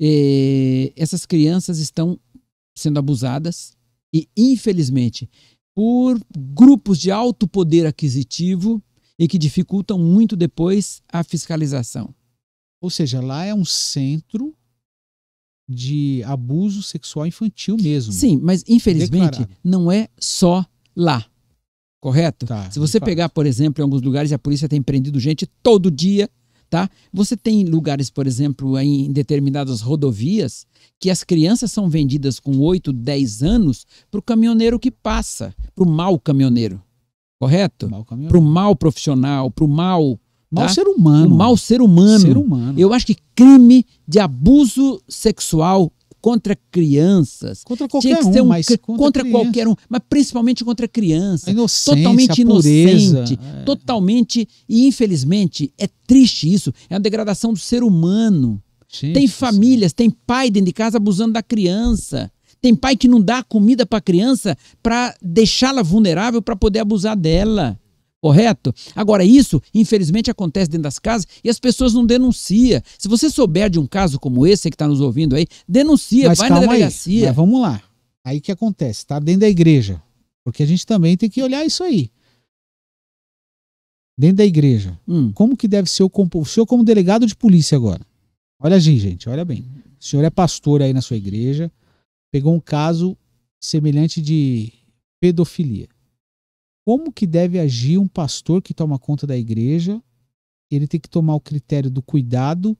eh, essas crianças estão sendo abusadas e, infelizmente, por grupos de alto poder aquisitivo e que dificultam muito depois a fiscalização. Ou seja, lá é um centro de abuso sexual infantil mesmo. Sim, mas infelizmente declarado. não é só lá. Correto? Tá, Se você pegar, por exemplo, em alguns lugares, a polícia tem prendido gente todo dia tá? Você tem lugares, por exemplo, em determinadas rodovias que as crianças são vendidas com 8, 10 anos para o caminhoneiro que passa, para o mau caminhoneiro, correto? Para o mau profissional, para o mau... Mal tá? ser humano. O mal ser humano. ser humano. Eu acho que crime de abuso sexual contra crianças. Contra qualquer um, um mas contra, contra qualquer um, mas principalmente contra crianças totalmente inocente, é. totalmente e infelizmente é triste isso, é uma degradação do ser humano. Gente, tem famílias, sim. tem pai dentro de casa abusando da criança. Tem pai que não dá comida para a criança para deixá-la vulnerável para poder abusar dela correto? Agora, isso, infelizmente, acontece dentro das casas e as pessoas não denunciam. Se você souber de um caso como esse que está nos ouvindo aí, denuncia, Mas vai na delegacia. Aí. Mas vamos lá. Aí que acontece, tá? Dentro da igreja. Porque a gente também tem que olhar isso aí. Dentro da igreja. Hum. Como que deve ser o, o senhor como delegado de polícia agora? Olha aí, assim, gente, olha bem. O senhor é pastor aí na sua igreja, pegou um caso semelhante de pedofilia como que deve agir um pastor que toma conta da igreja? Ele tem que tomar o critério do cuidado.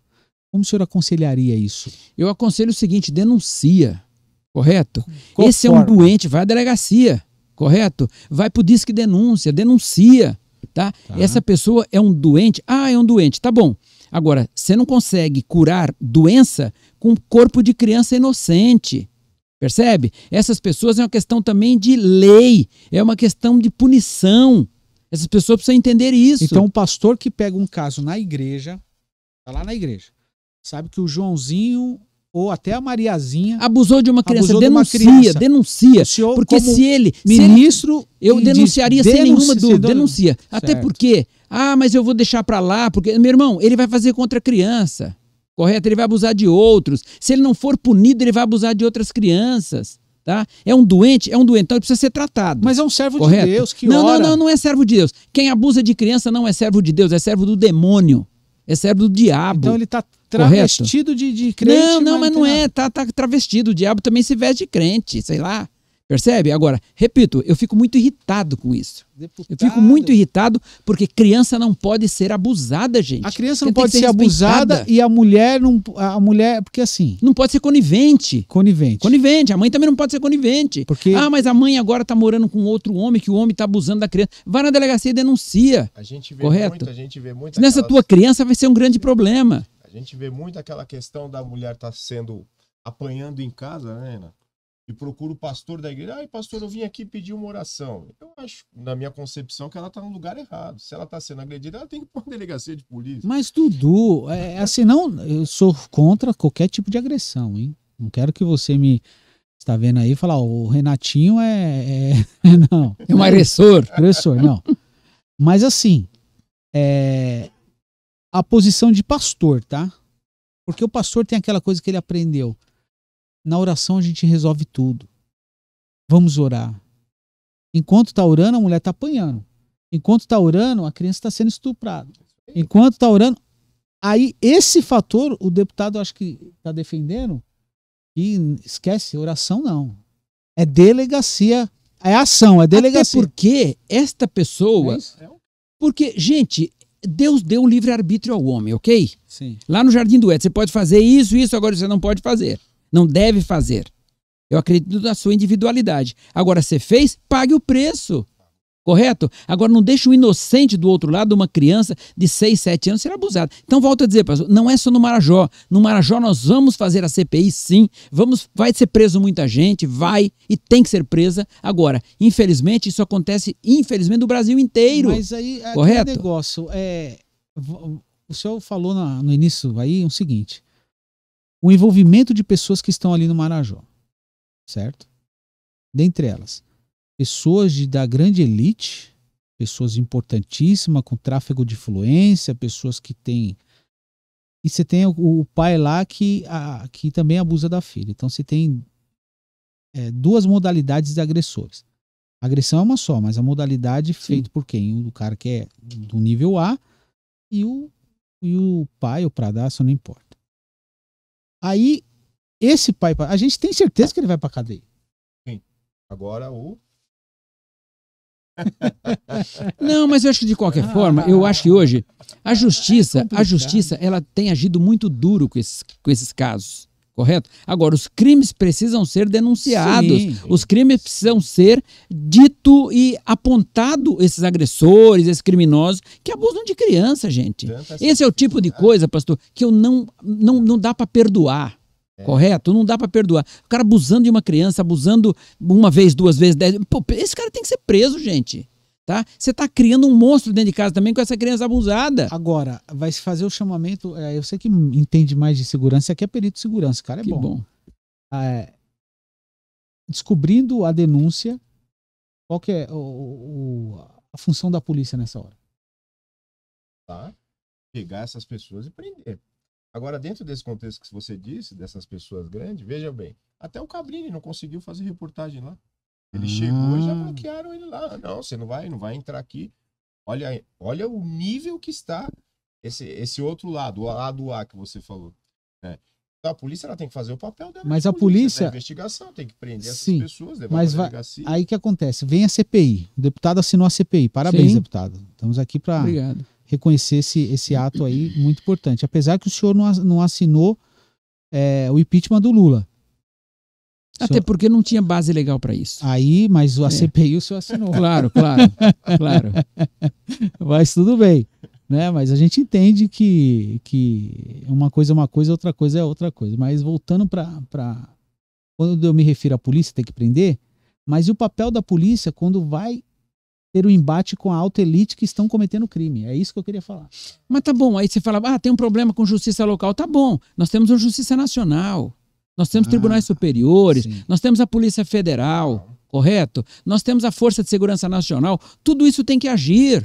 Como o senhor aconselharia isso? Eu aconselho o seguinte: denuncia, correto? Hum. Qual Esse forma? é um doente, vai à delegacia, correto? Vai para o disque denúncia, denuncia, tá? tá? Essa pessoa é um doente. Ah, é um doente, tá bom. Agora, você não consegue curar doença com corpo de criança inocente. Percebe? Essas pessoas é uma questão também de lei, é uma questão de punição. Essas pessoas precisam entender isso. Então, um pastor que pega um caso na igreja, tá lá na igreja, sabe que o Joãozinho ou até a Mariazinha abusou de uma criança, denuncia, de uma criança. denuncia, porque se ele ministro, se ele, eu denunciaria diz, sem nenhuma dúvida, denuncia. Certo. Até porque, ah, mas eu vou deixar para lá, porque meu irmão, ele vai fazer contra a criança correto? Ele vai abusar de outros. Se ele não for punido, ele vai abusar de outras crianças. Tá? É um doente, é um doentão, ele precisa ser tratado. Mas é um servo correto? de Deus que não, ora. Não, não, não é servo de Deus. Quem abusa de criança não é servo de Deus, é servo do demônio, é servo do diabo. Então ele está travestido de, de crente. Não, não, mas, mas não, é, tá, tá travestido. O diabo também se veste de crente, sei lá. Percebe? Agora, repito, eu fico muito irritado com isso. Deputado. Eu fico muito irritado porque criança não pode ser abusada, gente. A criança não pode ser, ser abusada e a mulher não a mulher, porque assim, não pode ser conivente. Conivente. Conivente, a mãe também não pode ser conivente. Porque Ah, mas a mãe agora tá morando com outro homem que o homem tá abusando da criança. Vai na delegacia e denuncia. A gente vê correto? muito, a gente vê muito. Nessa aquelas... tua criança vai ser um grande problema. A gente vê muito aquela questão da mulher tá sendo apanhando em casa, né, Ana? e procura o pastor da igreja. Ai, pastor, eu vim aqui pedir uma oração. Eu acho, na minha concepção, que ela está no lugar errado. Se ela está sendo agredida, ela tem que ir para uma delegacia de polícia. Mas, Dudu, é, é, assim, não, eu sou contra qualquer tipo de agressão, hein? Não quero que você me está vendo aí falar, o Renatinho é, é, não, é um agressor, agressor, não. Mas assim, é a posição de pastor, tá? Porque o pastor tem aquela coisa que ele aprendeu na oração a gente resolve tudo. Vamos orar. Enquanto está orando, a mulher está apanhando. Enquanto está orando, a criança está sendo estuprada. Enquanto está orando. Aí, esse fator, o deputado acho que está defendendo, e esquece, oração não. É delegacia. É ação, é delegacia. Até porque esta pessoa. É, é porque, gente, Deus deu um livre-arbítrio ao homem, ok? Sim. Lá no Jardim do Éden, você pode fazer isso, isso, agora você não pode fazer não deve fazer. Eu acredito na sua individualidade. Agora, você fez, pague o preço. Correto? Agora, não deixe o inocente do outro lado, uma criança de 6, 7 anos, ser abusada. Então, volto a dizer, pastor, não é só no Marajó. No Marajó, nós vamos fazer a CPI, sim. Vamos, vai ser preso muita gente, vai e tem que ser presa. Agora, infelizmente, isso acontece, infelizmente, no Brasil inteiro. Mas aí, correto? negócio, é, o senhor falou na, no início aí o seguinte: o envolvimento de pessoas que estão ali no Marajó, certo? Dentre elas, pessoas de, da grande elite, pessoas importantíssimas, com tráfego de influência, pessoas que têm. E você tem o, o pai lá que, a, que também abusa da filha. Então você tem é, duas modalidades de agressores. A agressão é uma só, mas a modalidade feita por quem? O cara que é do nível A e o, e o pai, o pradaço, não importa. Aí, esse pai, a gente tem certeza que ele vai pra cadeia. Sim. Agora o. Não, mas eu acho que de qualquer ah, forma, eu acho que hoje a justiça, é a justiça, ela tem agido muito duro com esses, com esses casos correto? Agora, os crimes precisam ser denunciados, Sim. os crimes precisam ser dito e apontado esses agressores, esses criminosos que abusam de criança, gente. É esse é o tipo de é. coisa, pastor, que eu não, não, não dá para perdoar. É. Correto? Não dá para perdoar. O cara abusando de uma criança, abusando uma vez, duas vezes, dez. Pô, esse cara tem que ser preso, gente. Tá? Você está criando um monstro dentro de casa também com essa criança abusada. Agora, vai se fazer o chamamento. É, eu sei que entende mais de segurança, aqui é perito de segurança, cara, é que bom. bom. Ah, é, descobrindo a denúncia, qual que é o, o, a função da polícia nessa hora? Tá? Pegar essas pessoas e prender. Agora, dentro desse contexto que você disse, dessas pessoas grandes, veja bem, até o Cabrini não conseguiu fazer reportagem lá. Ele hum. chegou e já hum. bloquearam ele lá. Não, você não vai, não vai entrar aqui. Olha, olha o nível que está esse, esse outro lado, o lado A que você falou. Né? Então, a polícia ela tem que fazer o papel dela. Mas a polícia. Tem né? investigação, tem que prender Sim, essas pessoas, levar mas vai... Aí que acontece? Vem a CPI. O deputado assinou a CPI. Parabéns, Sim. deputado. Estamos aqui para reconhecer esse, esse ato aí muito importante. Apesar que o senhor não assinou é, o impeachment do Lula. Até porque não tinha base legal para isso. Aí, mas é. a é. CPI o senhor assinou. Claro, claro, claro. Mas tudo bem. Né? Mas a gente entende que, que uma coisa é uma coisa, outra coisa é outra coisa. Mas voltando para. Pra... Quando eu me refiro à polícia, tem que prender. Mas e o papel da polícia quando vai ter o um embate com a alta elite que estão cometendo crime. É isso que eu queria falar. Mas tá bom, aí você fala, ah, tem um problema com justiça local. Tá bom, nós temos uma justiça nacional. Nós temos ah, tribunais superiores, sim. nós temos a Polícia Federal, correto? Nós temos a Força de Segurança Nacional. Tudo isso tem que agir.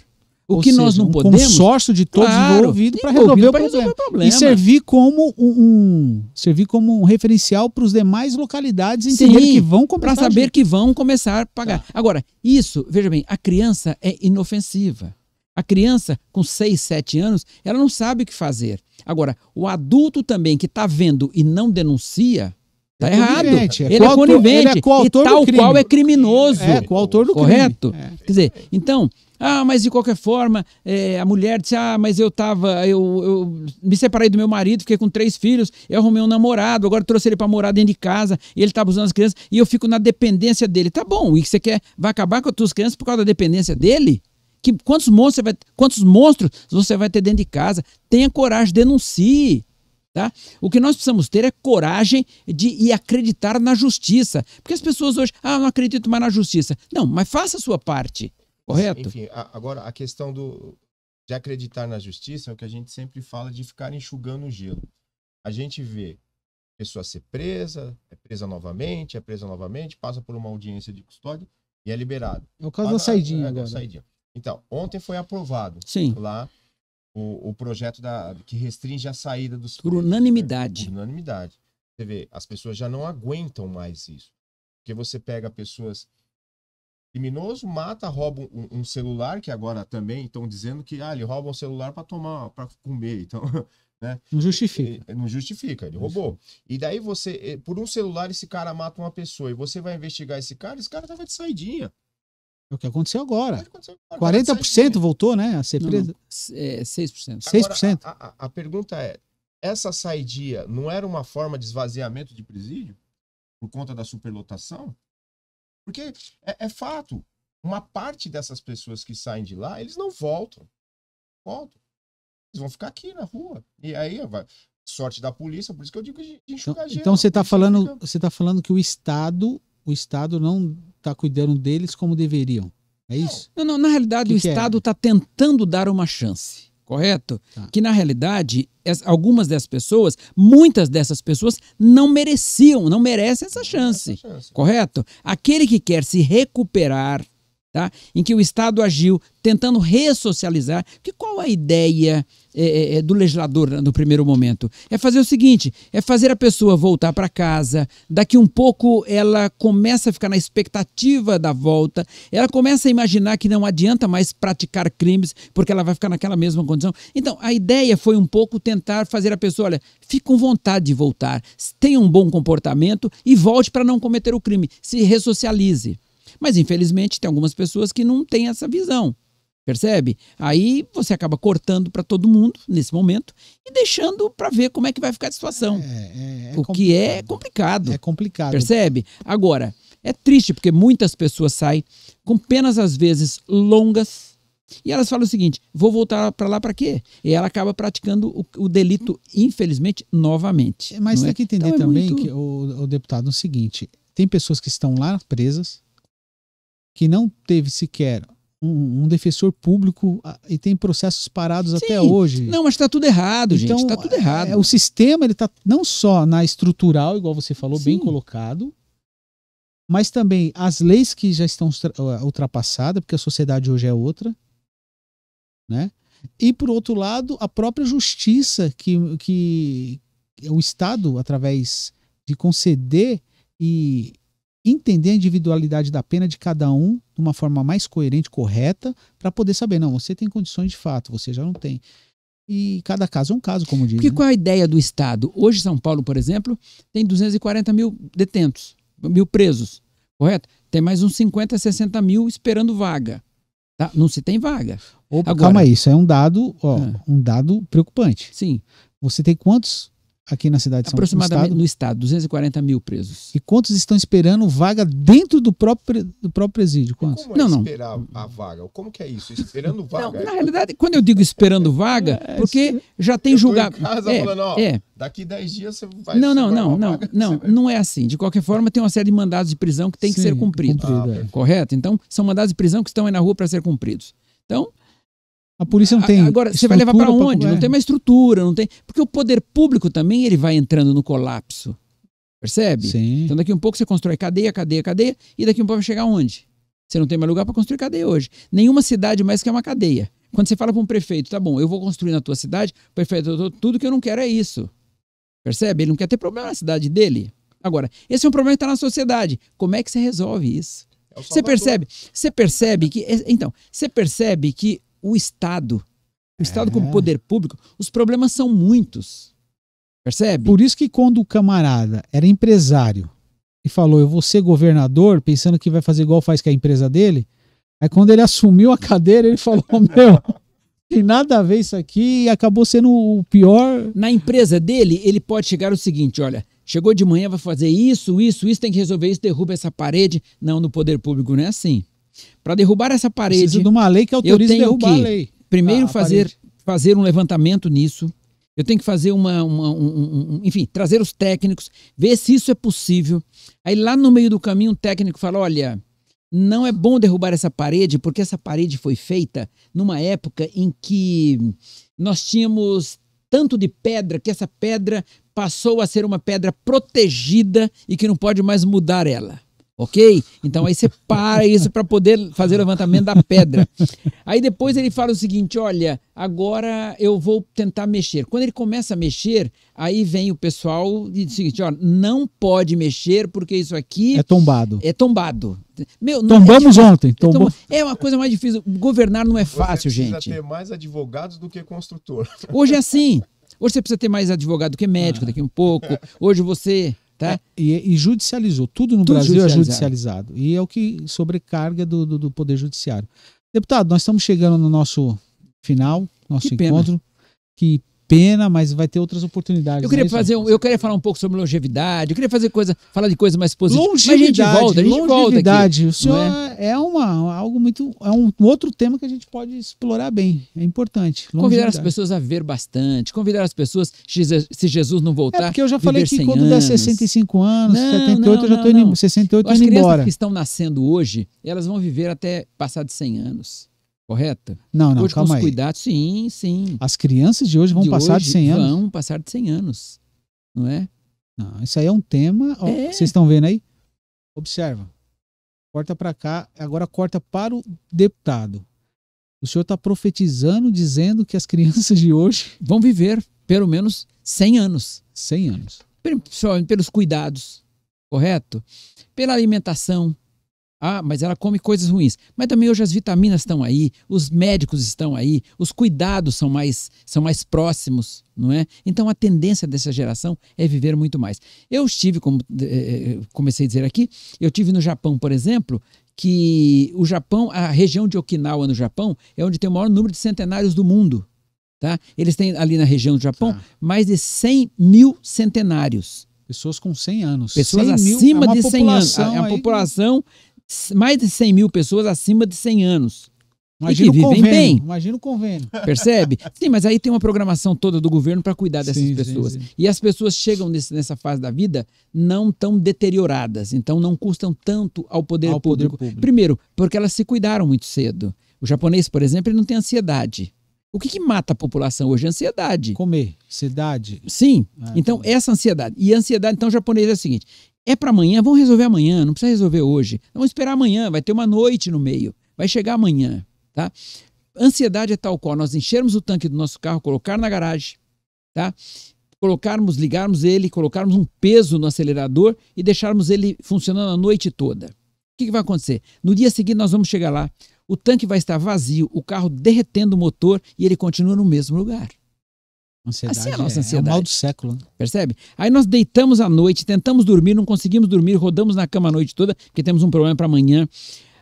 O Ou que seja, nós não um podemos. consórcio de todos claro, envolvidos para resolver, resolver, o problema. E servir como um, um servir como um referencial para os demais localidades entenderem que vão começar. Para saber que vão começar a pagar. Tá. Agora, isso, veja bem, a criança é inofensiva. A criança com 6, 7 anos, ela não sabe o que fazer. Agora, o adulto também que está vendo e não denuncia, Tá é errado. É ele, é conivente, ele é e tal qual é criminoso. É, autor do Correto? crime. Correto? É. Quer dizer, então, ah, mas de qualquer forma, é, a mulher disse, ah, mas eu tava, eu, eu me separei do meu marido, fiquei com três filhos, eu arrumei um namorado, agora trouxe ele para morar dentro de casa, ele está abusando as crianças, e eu fico na dependência dele. Tá bom, e você quer, vai acabar com as tuas crianças por causa da dependência dele? que, quantos, monstros você vai, quantos monstros você vai ter dentro de casa. Tenha coragem, denuncie. Tá? O que nós precisamos ter é coragem de e acreditar na justiça. Porque as pessoas hoje, ah, não acredito mais na justiça. Não, mas faça a sua parte, correto? Enfim, a, agora a questão do, de acreditar na justiça é o que a gente sempre fala de ficar enxugando o gelo. A gente vê pessoa ser presa, é presa novamente, é presa novamente, passa por uma audiência de custódia e é liberado. É o caso Para, da saidinha é, é agora. saidinha. Então, ontem foi aprovado Sim. lá o, o projeto da, que restringe a saída dos. Por né? unanimidade. Por unanimidade. Você vê, as pessoas já não aguentam mais isso. Porque você pega pessoas. Criminoso mata, rouba um, um celular, que agora também estão dizendo que ah, ele rouba um celular para tomar, para comer. Então, né? Não justifica. Ele, não justifica, ele roubou. E daí você, por um celular, esse cara mata uma pessoa e você vai investigar esse cara, esse cara tava de saidinha. É o que aconteceu agora. Aconteceu agora 40% voltou, né, a ser presa? Não, não. É, 6%. Agora, A, a, a pergunta é, essa saidia não era uma forma de esvaziamento de presídio? Por conta da superlotação? Porque é, é fato, uma parte dessas pessoas que saem de lá, eles não voltam. Voltam. Eles vão ficar aqui na rua. E aí vai, sorte da polícia, por isso que eu digo de enxugar Então, então você está falando, fica... você tá falando que o Estado, o Estado não está cuidando deles como deveriam. É isso? Não, não na realidade que o que é? Estado está é? tentando dar uma chance, correto? Tá. Que na realidade algumas dessas pessoas, muitas dessas pessoas não mereciam, não merecem essa chance, essa chance. correto? Aquele que quer se recuperar Tá? em que o Estado agiu tentando ressocializar. Que qual a ideia é, é, é, do legislador né, no primeiro momento? É fazer o seguinte: é fazer a pessoa voltar para casa, daqui um pouco ela começa a ficar na expectativa da volta, ela começa a imaginar que não adianta mais praticar crimes, porque ela vai ficar naquela mesma condição. Então, a ideia foi um pouco tentar fazer a pessoa, olha, fique com vontade de voltar, tenha um bom comportamento e volte para não cometer o crime, se ressocialize. Mas, infelizmente, tem algumas pessoas que não têm essa visão. Percebe? Aí você acaba cortando para todo mundo nesse momento e deixando para ver como é que vai ficar a situação. É, é, é o que é complicado. É complicado. Percebe? Agora, é triste porque muitas pessoas saem com penas às vezes longas e elas falam o seguinte: vou voltar para lá para quê? E ela acaba praticando o, o delito, infelizmente, novamente. É, mas é? tem que entender então, é também muito... que o, o deputado o seguinte: tem pessoas que estão lá presas que não teve sequer um, um, defensor público e tem processos parados Sim. até hoje. Não, mas está tudo errado, então, gente. Está tudo errado. É, o sistema ele está não só na estrutural, igual você falou, Sim. bem colocado, mas também as leis que já estão uh, ultrapassadas, porque a sociedade hoje é outra, né? E por outro lado, a própria justiça que, que o Estado, através de conceder e entender a individualidade da pena de cada um, de uma forma mais coerente, correta, para poder saber, não, você tem condições de fato, você já não tem. E cada caso é um caso, como diz. Porque né? qual é a ideia do Estado? Hoje, São Paulo, por exemplo, tem 240 mil detentos, mil presos, correto? Tem mais uns 50, 60 mil esperando vaga. Tá? Não se tem vaga. Opa, Agora, calma aí, isso é um dado, ó, ah. um dado preocupante. Sim. Você tem quantos aqui na cidade de São Aproximadamente no estado. no estado, 240 mil presos. E quantos estão esperando vaga dentro do próprio, do próprio presídio? Quantos? Como é não, não. esperar a vaga? Como que é isso? Esperando vaga? Não, na realidade, quando eu digo esperando vaga, é, porque já tem julgado. é, falando, é. daqui 10 dias você vai Não, não, não, não, não, vai... não é assim. De qualquer forma, tem uma série de mandados de prisão que tem Sim, que ser cumprido, cumprido é. ah, é. correto? Então, são mandados de prisão que estão aí na rua para ser cumpridos. Então, a polícia não tem. Agora, você vai levar para onde? Não tem mais estrutura, não tem. Porque o poder público também ele vai entrando no colapso. Percebe? Sim. Então daqui um pouco você constrói cadeia, cadeia, cadeia, e daqui um pouco vai chegar onde? Você não tem mais lugar para construir cadeia hoje. Nenhuma cidade mais que é uma cadeia. Quando você fala para um prefeito, tá bom, eu vou construir na tua cidade, prefeito, tudo que eu não quero é isso. Percebe? Ele não quer ter problema na cidade dele. Agora, esse é um problema que está na sociedade. Como é que você resolve isso? É você percebe? Você percebe que é, então, você percebe que o Estado. O Estado é. como poder público, os problemas são muitos. Percebe? Por isso que quando o camarada era empresário e falou, eu vou ser governador, pensando que vai fazer igual faz com a empresa dele, aí quando ele assumiu a cadeira, ele falou, oh, meu, tem nada a ver isso aqui e acabou sendo o pior. Na empresa dele, ele pode chegar o seguinte, olha, chegou de manhã, vai fazer isso, isso, isso, tem que resolver isso, derruba essa parede. Não, no poder público não é assim. Para derrubar essa parede. Preciso de uma lei que autorize eu tenho derrubar que, a lei. Primeiro, ah, fazer, fazer um levantamento nisso. Eu tenho que fazer uma. uma um, um, enfim, trazer os técnicos, ver se isso é possível. Aí lá no meio do caminho, um técnico fala: olha, não é bom derrubar essa parede, porque essa parede foi feita numa época em que nós tínhamos tanto de pedra que essa pedra passou a ser uma pedra protegida e que não pode mais mudar ela ok? Então aí você para isso para poder fazer o levantamento da pedra. Aí depois ele fala o seguinte: olha, agora eu vou tentar mexer. Quando ele começa a mexer, aí vem o pessoal e diz o seguinte: olha, não pode mexer porque isso aqui. É tombado. É tombado. Meu, não, é Tombamos ontem. Então, Tombamos. É uma coisa mais difícil. Governar não é fácil, Você precisa ter mais advogados do que construtor. Hoje é assim. Hoje você precisa ter mais advogado do que médico daqui um pouco. Hoje você Tá? É. E, e, judicializou. Tudo no Tudo Brasil é judicializado. E é o que sobrecarga do, do, do, Poder Judiciário. Deputado, nós estamos chegando no nosso final, nosso que encontro. Pena. Que pena, mas vai ter outras oportunidades. Eu queria, né? fazer um, eu queria falar um pouco sobre longevidade, eu queria fazer coisa, falar de coisa mais positiva. Longevidade, mas a gente volta, a gente longevidade. Volta aqui, o é? senhor é? é? uma, algo muito. É um outro tema que a gente pode explorar bem. É importante. Convidar as pessoas a ver bastante, convidar as pessoas, se Jesus não voltar. É porque eu já falei que quando anos. der 65 anos, não, 78, não, eu já estou indo, 68 eu embora. As crianças que estão nascendo hoje, elas vão viver até passar de 100 anos correta? Não, não, hoje, calma com os aí. cuidados, sim, sim. As crianças de hoje vão de passar hoje de 100 anos. Vão passar de 100 anos, não é? Não, isso aí é um tema, ó, é. vocês estão vendo aí? Observa. Corta para cá, agora corta para o deputado. O senhor está profetizando, dizendo que as crianças de hoje vão viver pelo menos 100 anos. 100 anos. Pelos cuidados, correto? Pela alimentação, ah, mas ela come coisas ruins. Mas também hoje as vitaminas estão aí, os médicos estão aí, os cuidados são mais, são mais próximos, não é? Então a tendência dessa geração é viver muito mais. Eu estive, como eh, eh, comecei a dizer aqui, eu tive no Japão, por exemplo, que o Japão, a região de Okinawa no Japão, é onde tem o maior número de centenários do mundo. Tá? Eles têm ali na região do Japão tá. mais de 100 mil centenários. Pessoas com 100 anos. Pessoas 100 acima mil, é de 100 anos. É uma população aí mais de 100 mil pessoas acima de 100 anos. Imagina e que vivem convênio, bem. Imagina o convênio. Percebe? Sim, mas aí tem uma programação toda do governo para cuidar dessas sim, pessoas. Sim, sim. E as pessoas chegam nesse, nessa fase da vida não tão deterioradas, então não custam tanto ao poder, ao público. poder público. Primeiro, porque elas se cuidaram muito cedo. O japonês, por exemplo, ele não tem ansiedade. O que, que mata a população hoje? É ansiedade. Comer, ansiedade. Sim. Ah, então, então é. essa ansiedade. E a ansiedade, então, o japonês é o seguinte: é para amanhã, vamos resolver amanhã, não precisa resolver hoje. Vamos esperar amanhã, vai ter uma noite no meio, vai chegar amanhã, tá? Ansiedade é tal qual nós enchermos o tanque do nosso carro, colocar na garagem, tá? Colocarmos, ligarmos ele, colocarmos um peso no acelerador e deixarmos ele funcionando a noite toda. O que, que vai acontecer? No dia seguinte nós vamos chegar lá, o tanque vai estar vazio, o carro derretendo o motor e ele continua no mesmo lugar. Ansiedade assim é a nossa ansiedade. É, é o mal do século. Né? Percebe? Aí nós deitamos à noite, tentamos dormir, não conseguimos dormir, rodamos na cama a noite toda, porque temos um problema para amanhã.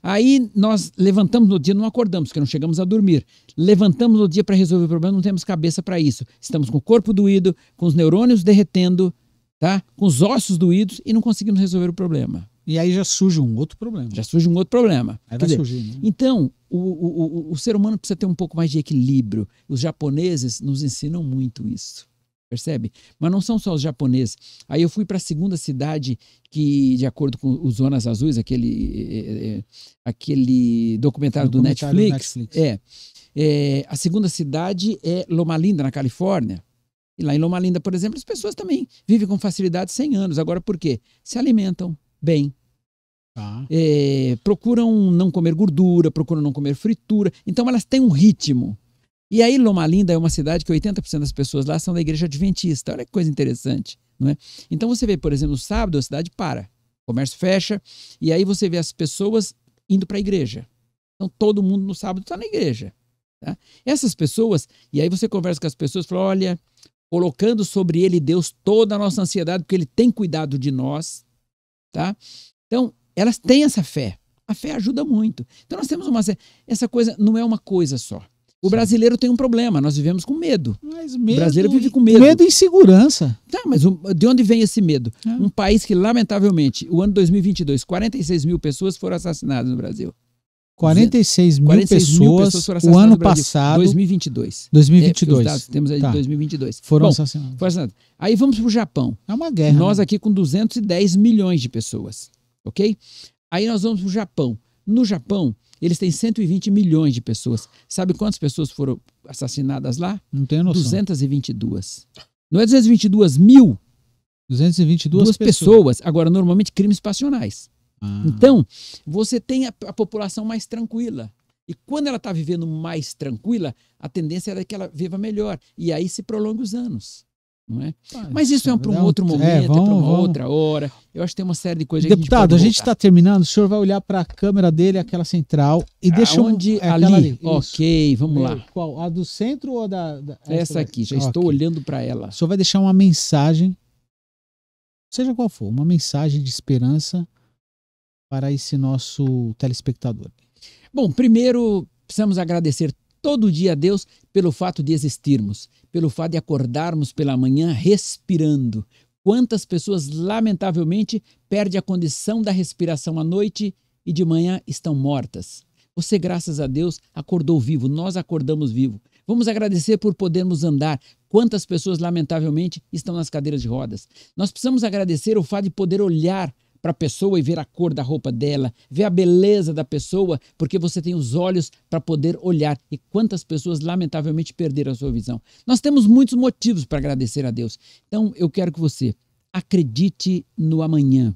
Aí nós levantamos no dia, não acordamos, porque não chegamos a dormir. Levantamos no dia para resolver o problema, não temos cabeça para isso. Estamos com o corpo doído, com os neurônios derretendo, tá? com os ossos doídos e não conseguimos resolver o problema. E aí já surge um outro problema. Já surge um outro problema. Aí vai dizer, surgir. Né? Então, o, o, o, o ser humano precisa ter um pouco mais de equilíbrio. Os japoneses nos ensinam muito isso percebe? Mas não são só os japoneses. Aí eu fui para a segunda cidade que, de acordo com os Zonas Azuis, aquele, é, é, é, aquele documentário, do, Netflix, do Netflix, É, é a segunda cidade é Loma Linda, na Califórnia. E lá em Loma Linda, por exemplo, as pessoas também vivem com facilidade 100 anos. Agora, por quê? Se alimentam bem, é, procuram não comer gordura, procuram não comer fritura. Então elas têm um ritmo. E aí Loma Linda é uma cidade que 80% das pessoas lá são da igreja adventista. Olha que coisa interessante, não é? Então você vê, por exemplo, no sábado a cidade para, o comércio fecha, e aí você vê as pessoas indo para a igreja. Então todo mundo no sábado está na igreja. Tá? Essas pessoas, e aí você conversa com as pessoas, fala, olha, colocando sobre ele Deus toda a nossa ansiedade, porque ele tem cuidado de nós, tá? Então, elas têm essa fé. A fé ajuda muito. Então nós temos uma essa coisa não é uma coisa só. O brasileiro tem um problema, nós vivemos com medo. Mas medo o brasileiro vive com medo. Medo e insegurança. Tá, mas de onde vem esse medo? É. Um país que, lamentavelmente, o ano 2022, 46 mil pessoas foram assassinadas no Brasil. 46 mil 46 pessoas, mil pessoas foram assassinadas o ano passado. 2022. 2022. É, dados, temos aí tá. 2022. Foram, Bom, assassinadas. foram assassinadas. Aí vamos para o Japão. É uma guerra. Nós né? aqui com 210 milhões de pessoas ok? Aí nós vamos para o Japão. No Japão, eles têm 120 milhões de pessoas. Sabe quantas pessoas foram assassinadas lá? Não tenho noção. 222. Não é 222 mil? 222 Duas pessoas. pessoas. Agora, normalmente, crimes passionais. Ah. Então, você tem a, a, população mais tranquila. E quando ela está vivendo mais tranquila, a tendência é que ela viva melhor. E aí se prolonga os anos não é? Ah, Mas isso é, é para um outro é, momento, é, é para uma vamos. outra hora. Eu acho que tem uma série de coisas Deputado, a gente está terminando. O senhor vai olhar para a câmera dele, aquela central, e ah, deixa onde um, é ali. ali. Ok, vamos lá. Qual? A do centro ou a da. da é essa, essa aqui, já okay. estou olhando para ela. O senhor vai deixar uma mensagem, seja qual for, uma mensagem de esperança para esse nosso telespectador. Bom, primeiro precisamos agradecer todo dia a Deus pelo fato de existirmos, pelo fato de acordarmos pela manhã respirando. Quantas pessoas, lamentavelmente, perdem a condição da respiração à noite e de manhã estão mortas. Você, graças a Deus, acordou vivo, nós acordamos vivo. Vamos agradecer por podermos andar. Quantas pessoas, lamentavelmente, estão nas cadeiras de rodas. Nós precisamos agradecer o fato de poder olhar para a pessoa e ver a cor da roupa dela, ver a beleza da pessoa, porque você tem os olhos para poder olhar. E quantas pessoas, lamentavelmente, perderam a sua visão. Nós temos muitos motivos para agradecer a Deus. Então, eu quero que você acredite no amanhã.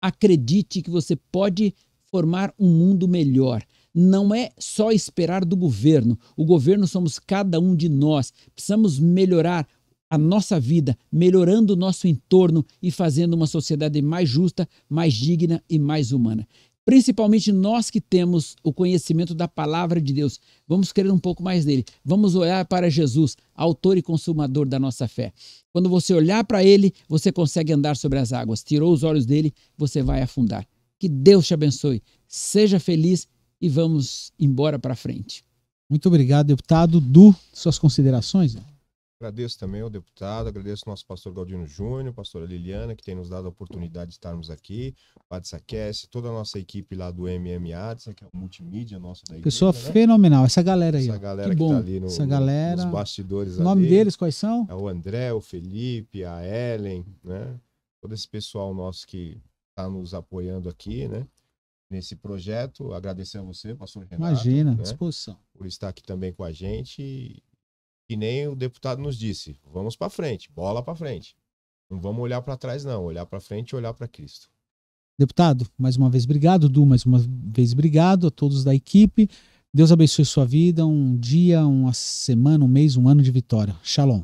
Acredite que você pode formar um mundo melhor não é só esperar do governo. O governo somos cada um de nós. Precisamos melhorar a nossa vida, melhorando o nosso entorno e fazendo uma sociedade mais justa, mais digna e mais humana. Principalmente nós que temos o conhecimento da palavra de Deus, vamos querer um pouco mais dele. Vamos olhar para Jesus, autor e consumador da nossa fé. Quando você olhar para ele, você consegue andar sobre as águas. Tirou os olhos dele, você vai afundar. Que Deus te abençoe. Seja feliz e vamos embora para frente. Muito obrigado, deputado. Du, suas considerações? Agradeço também ao deputado, agradeço ao nosso pastor Galdino Júnior, pastora Liliana, que tem nos dado a oportunidade de estarmos aqui, Padre Saquece, toda a nossa equipe lá do MMA, que é o multimídia nosso da igreja, Pessoa né? fenomenal, essa galera aí. Essa galera que, que tá ali no, essa galera... nos bastidores. O nome ali. deles quais são? É o André, o Felipe, a Ellen, né? Todo esse pessoal nosso que está nos apoiando aqui, né? nesse projeto. Agradecer a você, pastor Renato. Imagina, né, disposição. Por estar aqui também com a gente que nem o deputado nos disse, vamos para frente, bola para frente. Não vamos olhar para trás, não. Olhar para frente e olhar para Cristo. Deputado, mais uma vez obrigado. Du, mais uma vez obrigado a todos da equipe. Deus abençoe sua vida, um dia, uma semana, um mês, um ano de vitória. Shalom.